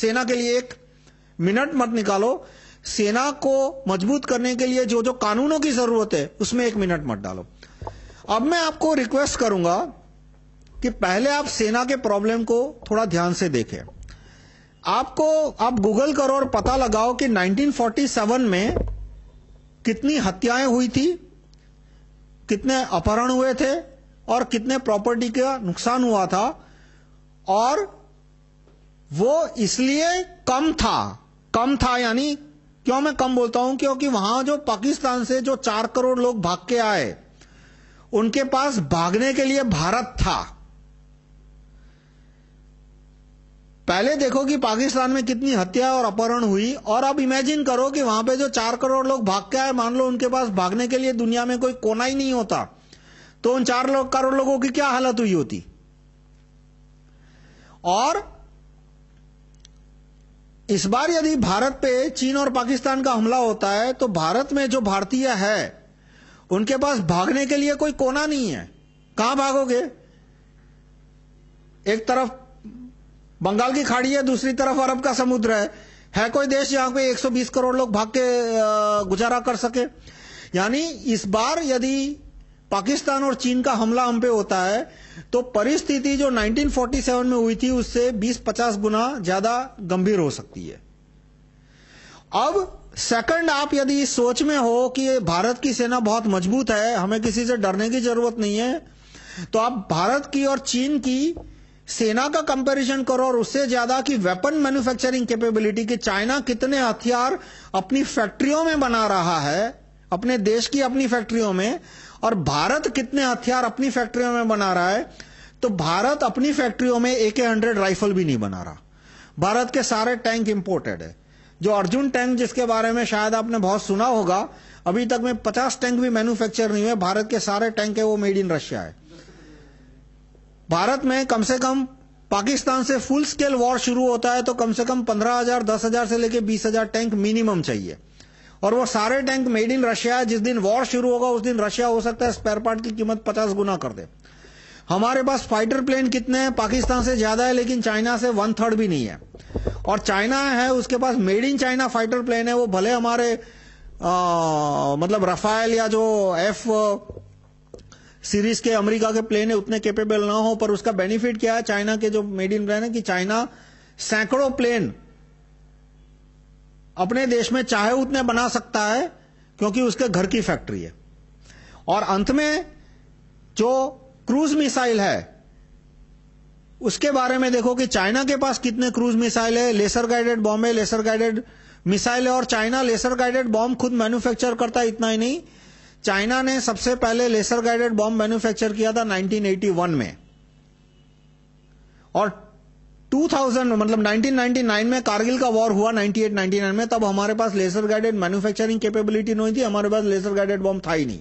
सेना के लिए एक मिनट मत निकालो सेना को मजबूत करने के लिए जो जो कानूनों की जरूरत है उसमें एक मिनट मत डालो अब मैं आपको रिक्वेस्ट करूंगा कि पहले आप सेना के प्रॉब्लम को थोड़ा ध्यान से देखें आपको आप गूगल करो और पता लगाओ कि 1947 में कितनी हत्याएं हुई थी कितने अपहरण हुए थे और कितने प्रॉपर्टी का नुकसान हुआ था और वो इसलिए कम था कम था यानी क्यों मैं कम बोलता हूं क्योंकि वहां जो पाकिस्तान से जो चार करोड़ लोग भाग के आए उनके पास भागने के लिए भारत था पहले देखो कि पाकिस्तान में कितनी हत्या और अपहरण हुई और अब इमेजिन करो कि वहां पे जो चार करोड़ लोग भाग के आए मान लो उनके पास भागने के लिए दुनिया में कोई कोना ही नहीं होता तो उन चार लो, करोड़ लोगों की क्या हालत हुई होती और इस बार यदि भारत पे चीन और पाकिस्तान का हमला होता है तो भारत में जो भारतीय है उनके पास भागने के लिए कोई कोना नहीं है कहां भागोगे एक तरफ बंगाल की खाड़ी है दूसरी तरफ अरब का समुद्र है है कोई देश यहाँ पे 120 करोड़ लोग भाग के गुजारा कर सके यानी इस बार यदि पाकिस्तान और चीन का हमला हम पे होता है तो परिस्थिति जो 1947 में हुई थी उससे 20-50 गुना ज्यादा गंभीर हो सकती है अब सेकंड आप यदि सोच में हो कि भारत की सेना बहुत मजबूत है हमें किसी से डरने की जरूरत नहीं है तो आप भारत की और चीन की सेना का कंपैरिजन करो और उससे ज्यादा कि वेपन मैन्युफैक्चरिंग कैपेबिलिटी की चाइना कितने हथियार अपनी फैक्ट्रियों में बना रहा है अपने देश की अपनी फैक्ट्रियों में और भारत कितने हथियार अपनी फैक्ट्रियों में बना रहा है तो भारत अपनी फैक्ट्रियों में एके हंड्रेड राइफल भी नहीं बना रहा भारत के सारे टैंक इंपोर्टेड है जो अर्जुन टैंक जिसके बारे में शायद आपने बहुत सुना होगा अभी तक में पचास टैंक भी मैन्युफैक्चर नहीं हुए भारत के सारे टैंक है वो मेड इन रशिया है भारत में कम से कम पाकिस्तान से फुल स्केल वॉर शुरू होता है तो कम से कम पंद्रह हजार दस हजार से लेके बीस हजार टैंक मिनिमम चाहिए और वो सारे टैंक मेड इन रशिया है जिस दिन वॉर शुरू होगा उस दिन रशिया हो सकता है स्पेयर पार्ट की कीमत पचास गुना कर दे हमारे पास फाइटर प्लेन कितने हैं पाकिस्तान से ज्यादा है लेकिन चाइना से वन थर्ड भी नहीं है और चाइना है उसके पास made in China fighter plane है वो भले हमारे आ, मतलब रफाइल या जो एफ सीरीज के अमेरिका के प्लेन उतने कैपेबल ना हो पर उसका बेनिफिट क्या है चाइना के जो मेड इन ब्रांड है कि चाइना सैकड़ों प्लेन अपने देश में चाहे उतने बना सकता है क्योंकि उसके घर की फैक्ट्री है और अंत में जो क्रूज मिसाइल है उसके बारे में देखो कि चाइना के पास कितने क्रूज मिसाइल है लेसर गाइडेड बॉम्ब है लेसर गाइडेड मिसाइल है और चाइना लेसर गाइडेड बॉम्ब खुद मैन्युफैक्चर करता है इतना ही नहीं चाइना ने सबसे पहले लेसर गाइडेड बॉम्ब मैन्युफैक्चर किया था 1981 में और 2000 मतलब 1999 में कारगिल का वॉर हुआ 98 99 में तब हमारे पास लेसर गाइडेड मैन्युफैक्चरिंग कैपेबिलिटी नहीं थी हमारे पास लेसर गाइडेड बॉम्ब था ही नहीं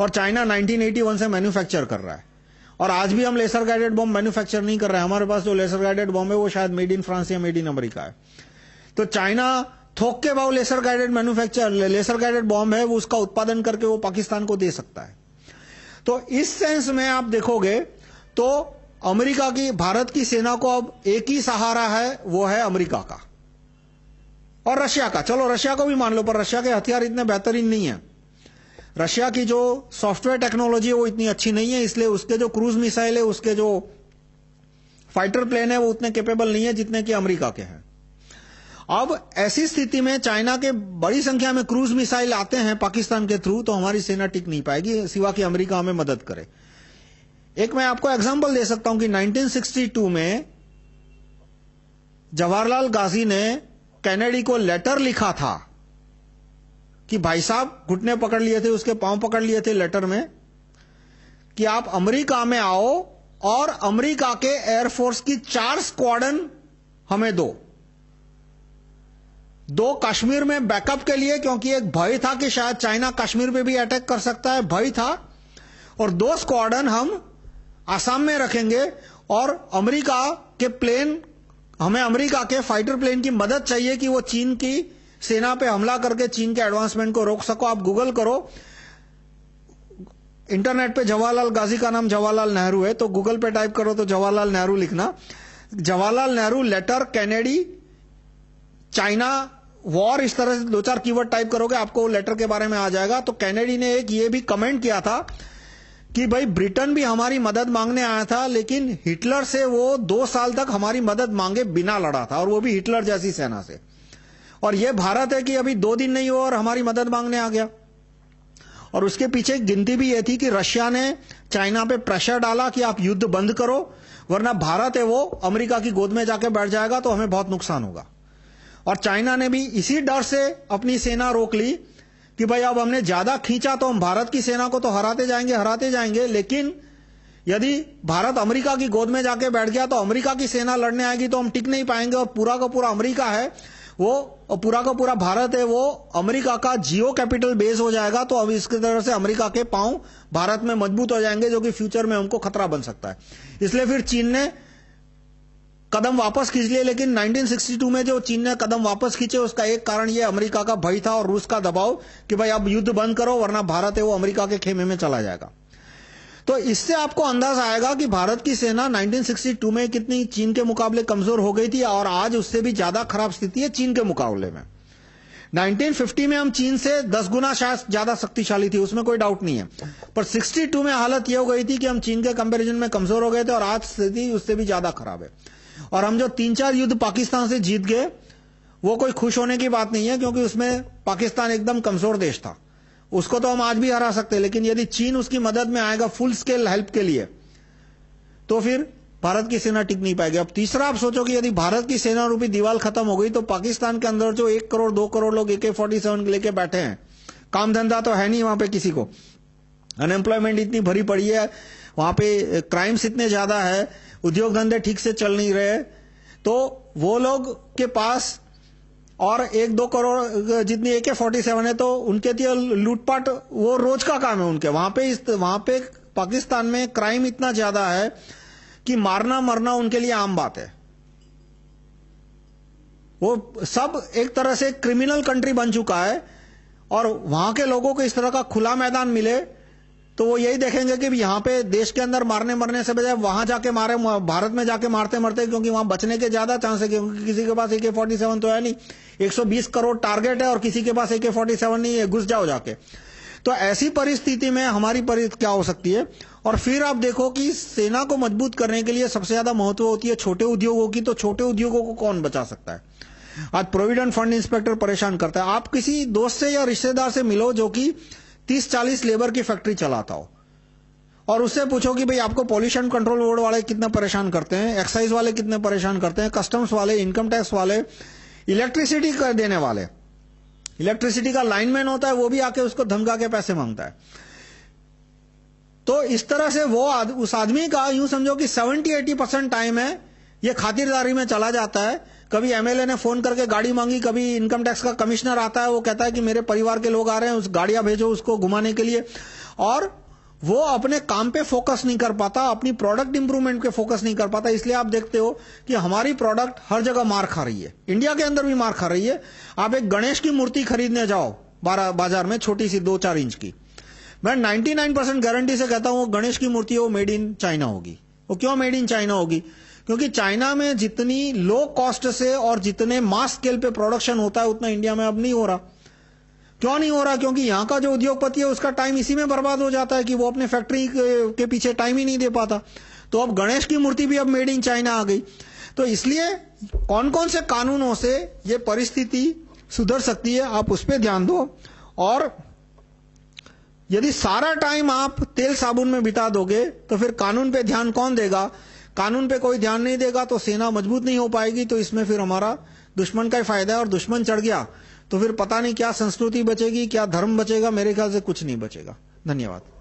और चाइना 1981 से मैन्युफैक्चर कर रहा है और आज भी हम लेसर गाइडेड बॉम्ब मैन्युफैक्चर नहीं कर रहे हमारे पास जो लेसर गाइडेड बॉम्ब है वो शायद मेड इन फ्रांस या मेड इन अमेरिका है तो चाइना थोक के भाव laser guided manufacture laser guided bomb है वो उसका उत्पादन करके वो पाकिस्तान को दे सकता है तो इस सेंस में आप देखोगे तो अमेरिका की भारत की सेना को अब एक ही सहारा है वो है अमेरिका का और रशिया का चलो रशिया को भी मान लो पर रशिया के हथियार इतने बेहतरीन नहीं है रशिया की जो सॉफ्टवेयर टेक्नोलॉजी है वो इतनी अच्छी नहीं है इसलिए उसके जो क्रूज मिसाइल है उसके जो फाइटर प्लेन है वो उतने कैपेबल नहीं है जितने कि अमेरिका के हैं अब ऐसी स्थिति में चाइना के बड़ी संख्या में क्रूज मिसाइल आते हैं पाकिस्तान के थ्रू तो हमारी सेना टिक नहीं पाएगी सिवा कि अमेरिका हमें मदद करे एक मैं आपको एग्जाम्पल दे सकता हूं कि 1962 में जवाहरलाल गांधी ने कैनेडी को लेटर लिखा था कि भाई साहब घुटने पकड़ लिए थे उसके पांव पकड़ लिए थे लेटर में कि आप अमेरिका में आओ और अमेरिका के एयरफोर्स की चार स्क्वाडन हमें दो दो कश्मीर में बैकअप के लिए क्योंकि एक भय था कि शायद चाइना कश्मीर पे भी अटैक कर सकता है भय था और दो स्क्वाडन हम आसाम में रखेंगे और अमेरिका के प्लेन हमें अमेरिका के फाइटर प्लेन की मदद चाहिए कि वो चीन की सेना पे हमला करके चीन के एडवांसमेंट को रोक सको आप गूगल करो इंटरनेट पे जवाहरलाल गाजी का नाम जवाहरलाल नेहरू है तो गूगल पे टाइप करो तो जवाहरलाल नेहरू लिखना Jawaharlal Nehru letter Kennedy China war इस तरह से दो चार कीवर्ड टाइप करोगे आपको लेटर के बारे में आ जाएगा तो कैनेडी ने एक ये भी कमेंट किया था कि भाई ब्रिटेन भी हमारी मदद मांगने आया था लेकिन हिटलर से वो दो साल तक हमारी मदद मांगे बिना लड़ा था और वो भी हिटलर जैसी सेना से और ये भारत है कि अभी दो दिन नहीं हुआ और हमारी मदद मांगने आ गया और उसके पीछे गिनती भी ये थी कि रशिया ने चाइना पे प्रेशर डाला कि आप युद्ध बंद करो वरना भारत है वो अमेरिका की गोद में जाके बैठ जाएगा तो हमें बहुत नुकसान होगा और चाइना ने भी इसी डर से अपनी सेना रोक ली कि भाई अब हमने ज्यादा खींचा तो हम भारत की सेना को तो हराते जाएंगे हराते जाएंगे लेकिन यदि भारत अमेरिका की गोद में जाके बैठ गया तो अमेरिका की सेना लड़ने आएगी तो हम टिक नहीं पाएंगे और पूरा का पूरा अमेरिका है वो और पूरा का पूरा भारत है वो अमेरिका का जियो कैपिटल बेस हो जाएगा तो अब इसकी तरह से अमेरिका के पांव भारत में मजबूत हो जाएंगे जो कि फ्यूचर में हमको खतरा बन सकता है इसलिए फिर चीन ने कदम वापस खींच लिए लेकिन 1962 में जो चीन ने कदम वापस खींचे उसका एक कारण यह अमेरिका का भय था और रूस का दबाव कि भाई अब युद्ध बंद करो वरना भारत है वो अमेरिका के खेमे में चला जाएगा तो इससे आपको अंदाज आएगा कि भारत की सेना 1962 में कितनी चीन के मुकाबले कमजोर हो गई थी और आज उससे भी ज्यादा खराब स्थिति है चीन के मुकाबले में 1950 में हम चीन से 10 गुना शायद ज्यादा शक्तिशाली थी उसमें कोई डाउट नहीं है पर 62 में हालत यह हो गई थी कि हम चीन के कंपैरिजन में कमजोर हो गए थे और आज स्थिति उससे भी ज्यादा खराब है और हम जो तीन चार युद्ध पाकिस्तान से जीत गए वो कोई खुश होने की बात नहीं है क्योंकि उसमें पाकिस्तान एकदम कमजोर देश था उसको तो हम आज भी हरा सकते हैं लेकिन यदि चीन उसकी मदद में आएगा फुल स्केल हेल्प के लिए तो फिर भारत की सेना टिक नहीं पाएगी अब तीसरा आप सोचो कि यदि भारत की सेना रूपी दीवार खत्म हो गई तो पाकिस्तान के अंदर जो एक करोड़ दो करोड़ लोग एके फोर्टी सेवन लेके बैठे हैं काम धंधा तो है नहीं वहां पे किसी को अनएम्प्लॉयमेंट इतनी भरी पड़ी है वहां पे क्राइम्स eh, इतने ज्यादा है उद्योग धंधे ठीक से चल नहीं रहे तो वो लोग के पास और एक दो करोड़ जितनी ए के फोर्टी सेवन है तो उनके लिए लूटपाट वो रोज का काम है उनके वहां पे इस वहां पे पाकिस्तान में क्राइम इतना ज्यादा है कि मारना मरना उनके लिए आम बात है वो सब एक तरह से क्रिमिनल कंट्री बन चुका है और वहां के लोगों को इस तरह का खुला मैदान मिले तो वो यही देखेंगे कि यहाँ पे देश के अंदर मारने मरने से बजाय वहां जाके मारे भारत में जाके मारते मरते क्योंकि वहां बचने के ज्यादा चांस है क्योंकि किसी के पास एके फोर्टी सेवन तो है नहीं 120 करोड़ टारगेट है और किसी के पास एके फोर्टी सेवन नहीं है घुस जाओ जाके तो ऐसी परिस्थिति में हमारी परिस्थिति क्या हो सकती है और फिर आप देखो कि सेना को मजबूत करने के लिए सबसे ज्यादा महत्व होती है छोटे उद्योगों की तो छोटे उद्योगों को कौन बचा सकता है आज प्रोविडेंट फंड इंस्पेक्टर परेशान करता है आप किसी दोस्त से या रिश्तेदार से मिलो जो कि तीस चालीस लेबर की फैक्ट्री चलाता हो और उससे पूछो कि भाई आपको पॉल्यूशन कंट्रोल बोर्ड वाले कितने परेशान करते हैं एक्साइज वाले कितने परेशान करते हैं कस्टम्स वाले इनकम टैक्स वाले इलेक्ट्रिसिटी कर देने वाले इलेक्ट्रिसिटी का लाइनमैन होता है वो भी आके उसको धमका के पैसे मांगता है तो इस तरह से वो आद, उस आदमी का यूं समझो कि 70-80 परसेंट टाइम है ये खातिरदारी में चला जाता है कभी एमएलए ने फोन करके गाड़ी मांगी कभी इनकम टैक्स का कमिश्नर आता है वो कहता है कि मेरे परिवार के लोग आ रहे हैं उस गाड़ियां भेजो उसको घुमाने के लिए और वो अपने काम पे फोकस नहीं कर पाता अपनी प्रोडक्ट इंप्रूवमेंट पे फोकस नहीं कर पाता इसलिए आप देखते हो कि हमारी प्रोडक्ट हर जगह मार खा रही है इंडिया के अंदर भी मार खा रही है आप एक गणेश की मूर्ति खरीदने जाओ बाजार में छोटी सी दो चार इंच की मैं नाइन्टी परसेंट गारंटी से कहता हूं गणेश की मूर्ति वो मेड इन चाइना होगी वो क्यों मेड इन चाइना होगी क्योंकि चाइना में जितनी लो कॉस्ट से और जितने मास स्केल पे प्रोडक्शन होता है उतना इंडिया में अब नहीं हो रहा क्यों नहीं हो रहा क्योंकि यहाँ का जो उद्योगपति है उसका टाइम इसी में बर्बाद हो जाता है कि वो अपने फैक्ट्री के पीछे टाइम ही नहीं दे पाता तो अब गणेश की मूर्ति भी अब मेड इन चाइना आ गई तो इसलिए कौन कौन से कानूनों से ये परिस्थिति सुधर सकती है आप उस पर ध्यान दो और यदि सारा टाइम आप तेल साबुन में बिता दोगे तो फिर कानून पे ध्यान कौन देगा कानून पे कोई ध्यान नहीं देगा तो सेना मजबूत नहीं हो पाएगी तो इसमें फिर हमारा दुश्मन का ही फायदा है और दुश्मन चढ़ गया तो फिर पता नहीं क्या संस्कृति बचेगी क्या धर्म बचेगा मेरे ख्याल से कुछ नहीं बचेगा धन्यवाद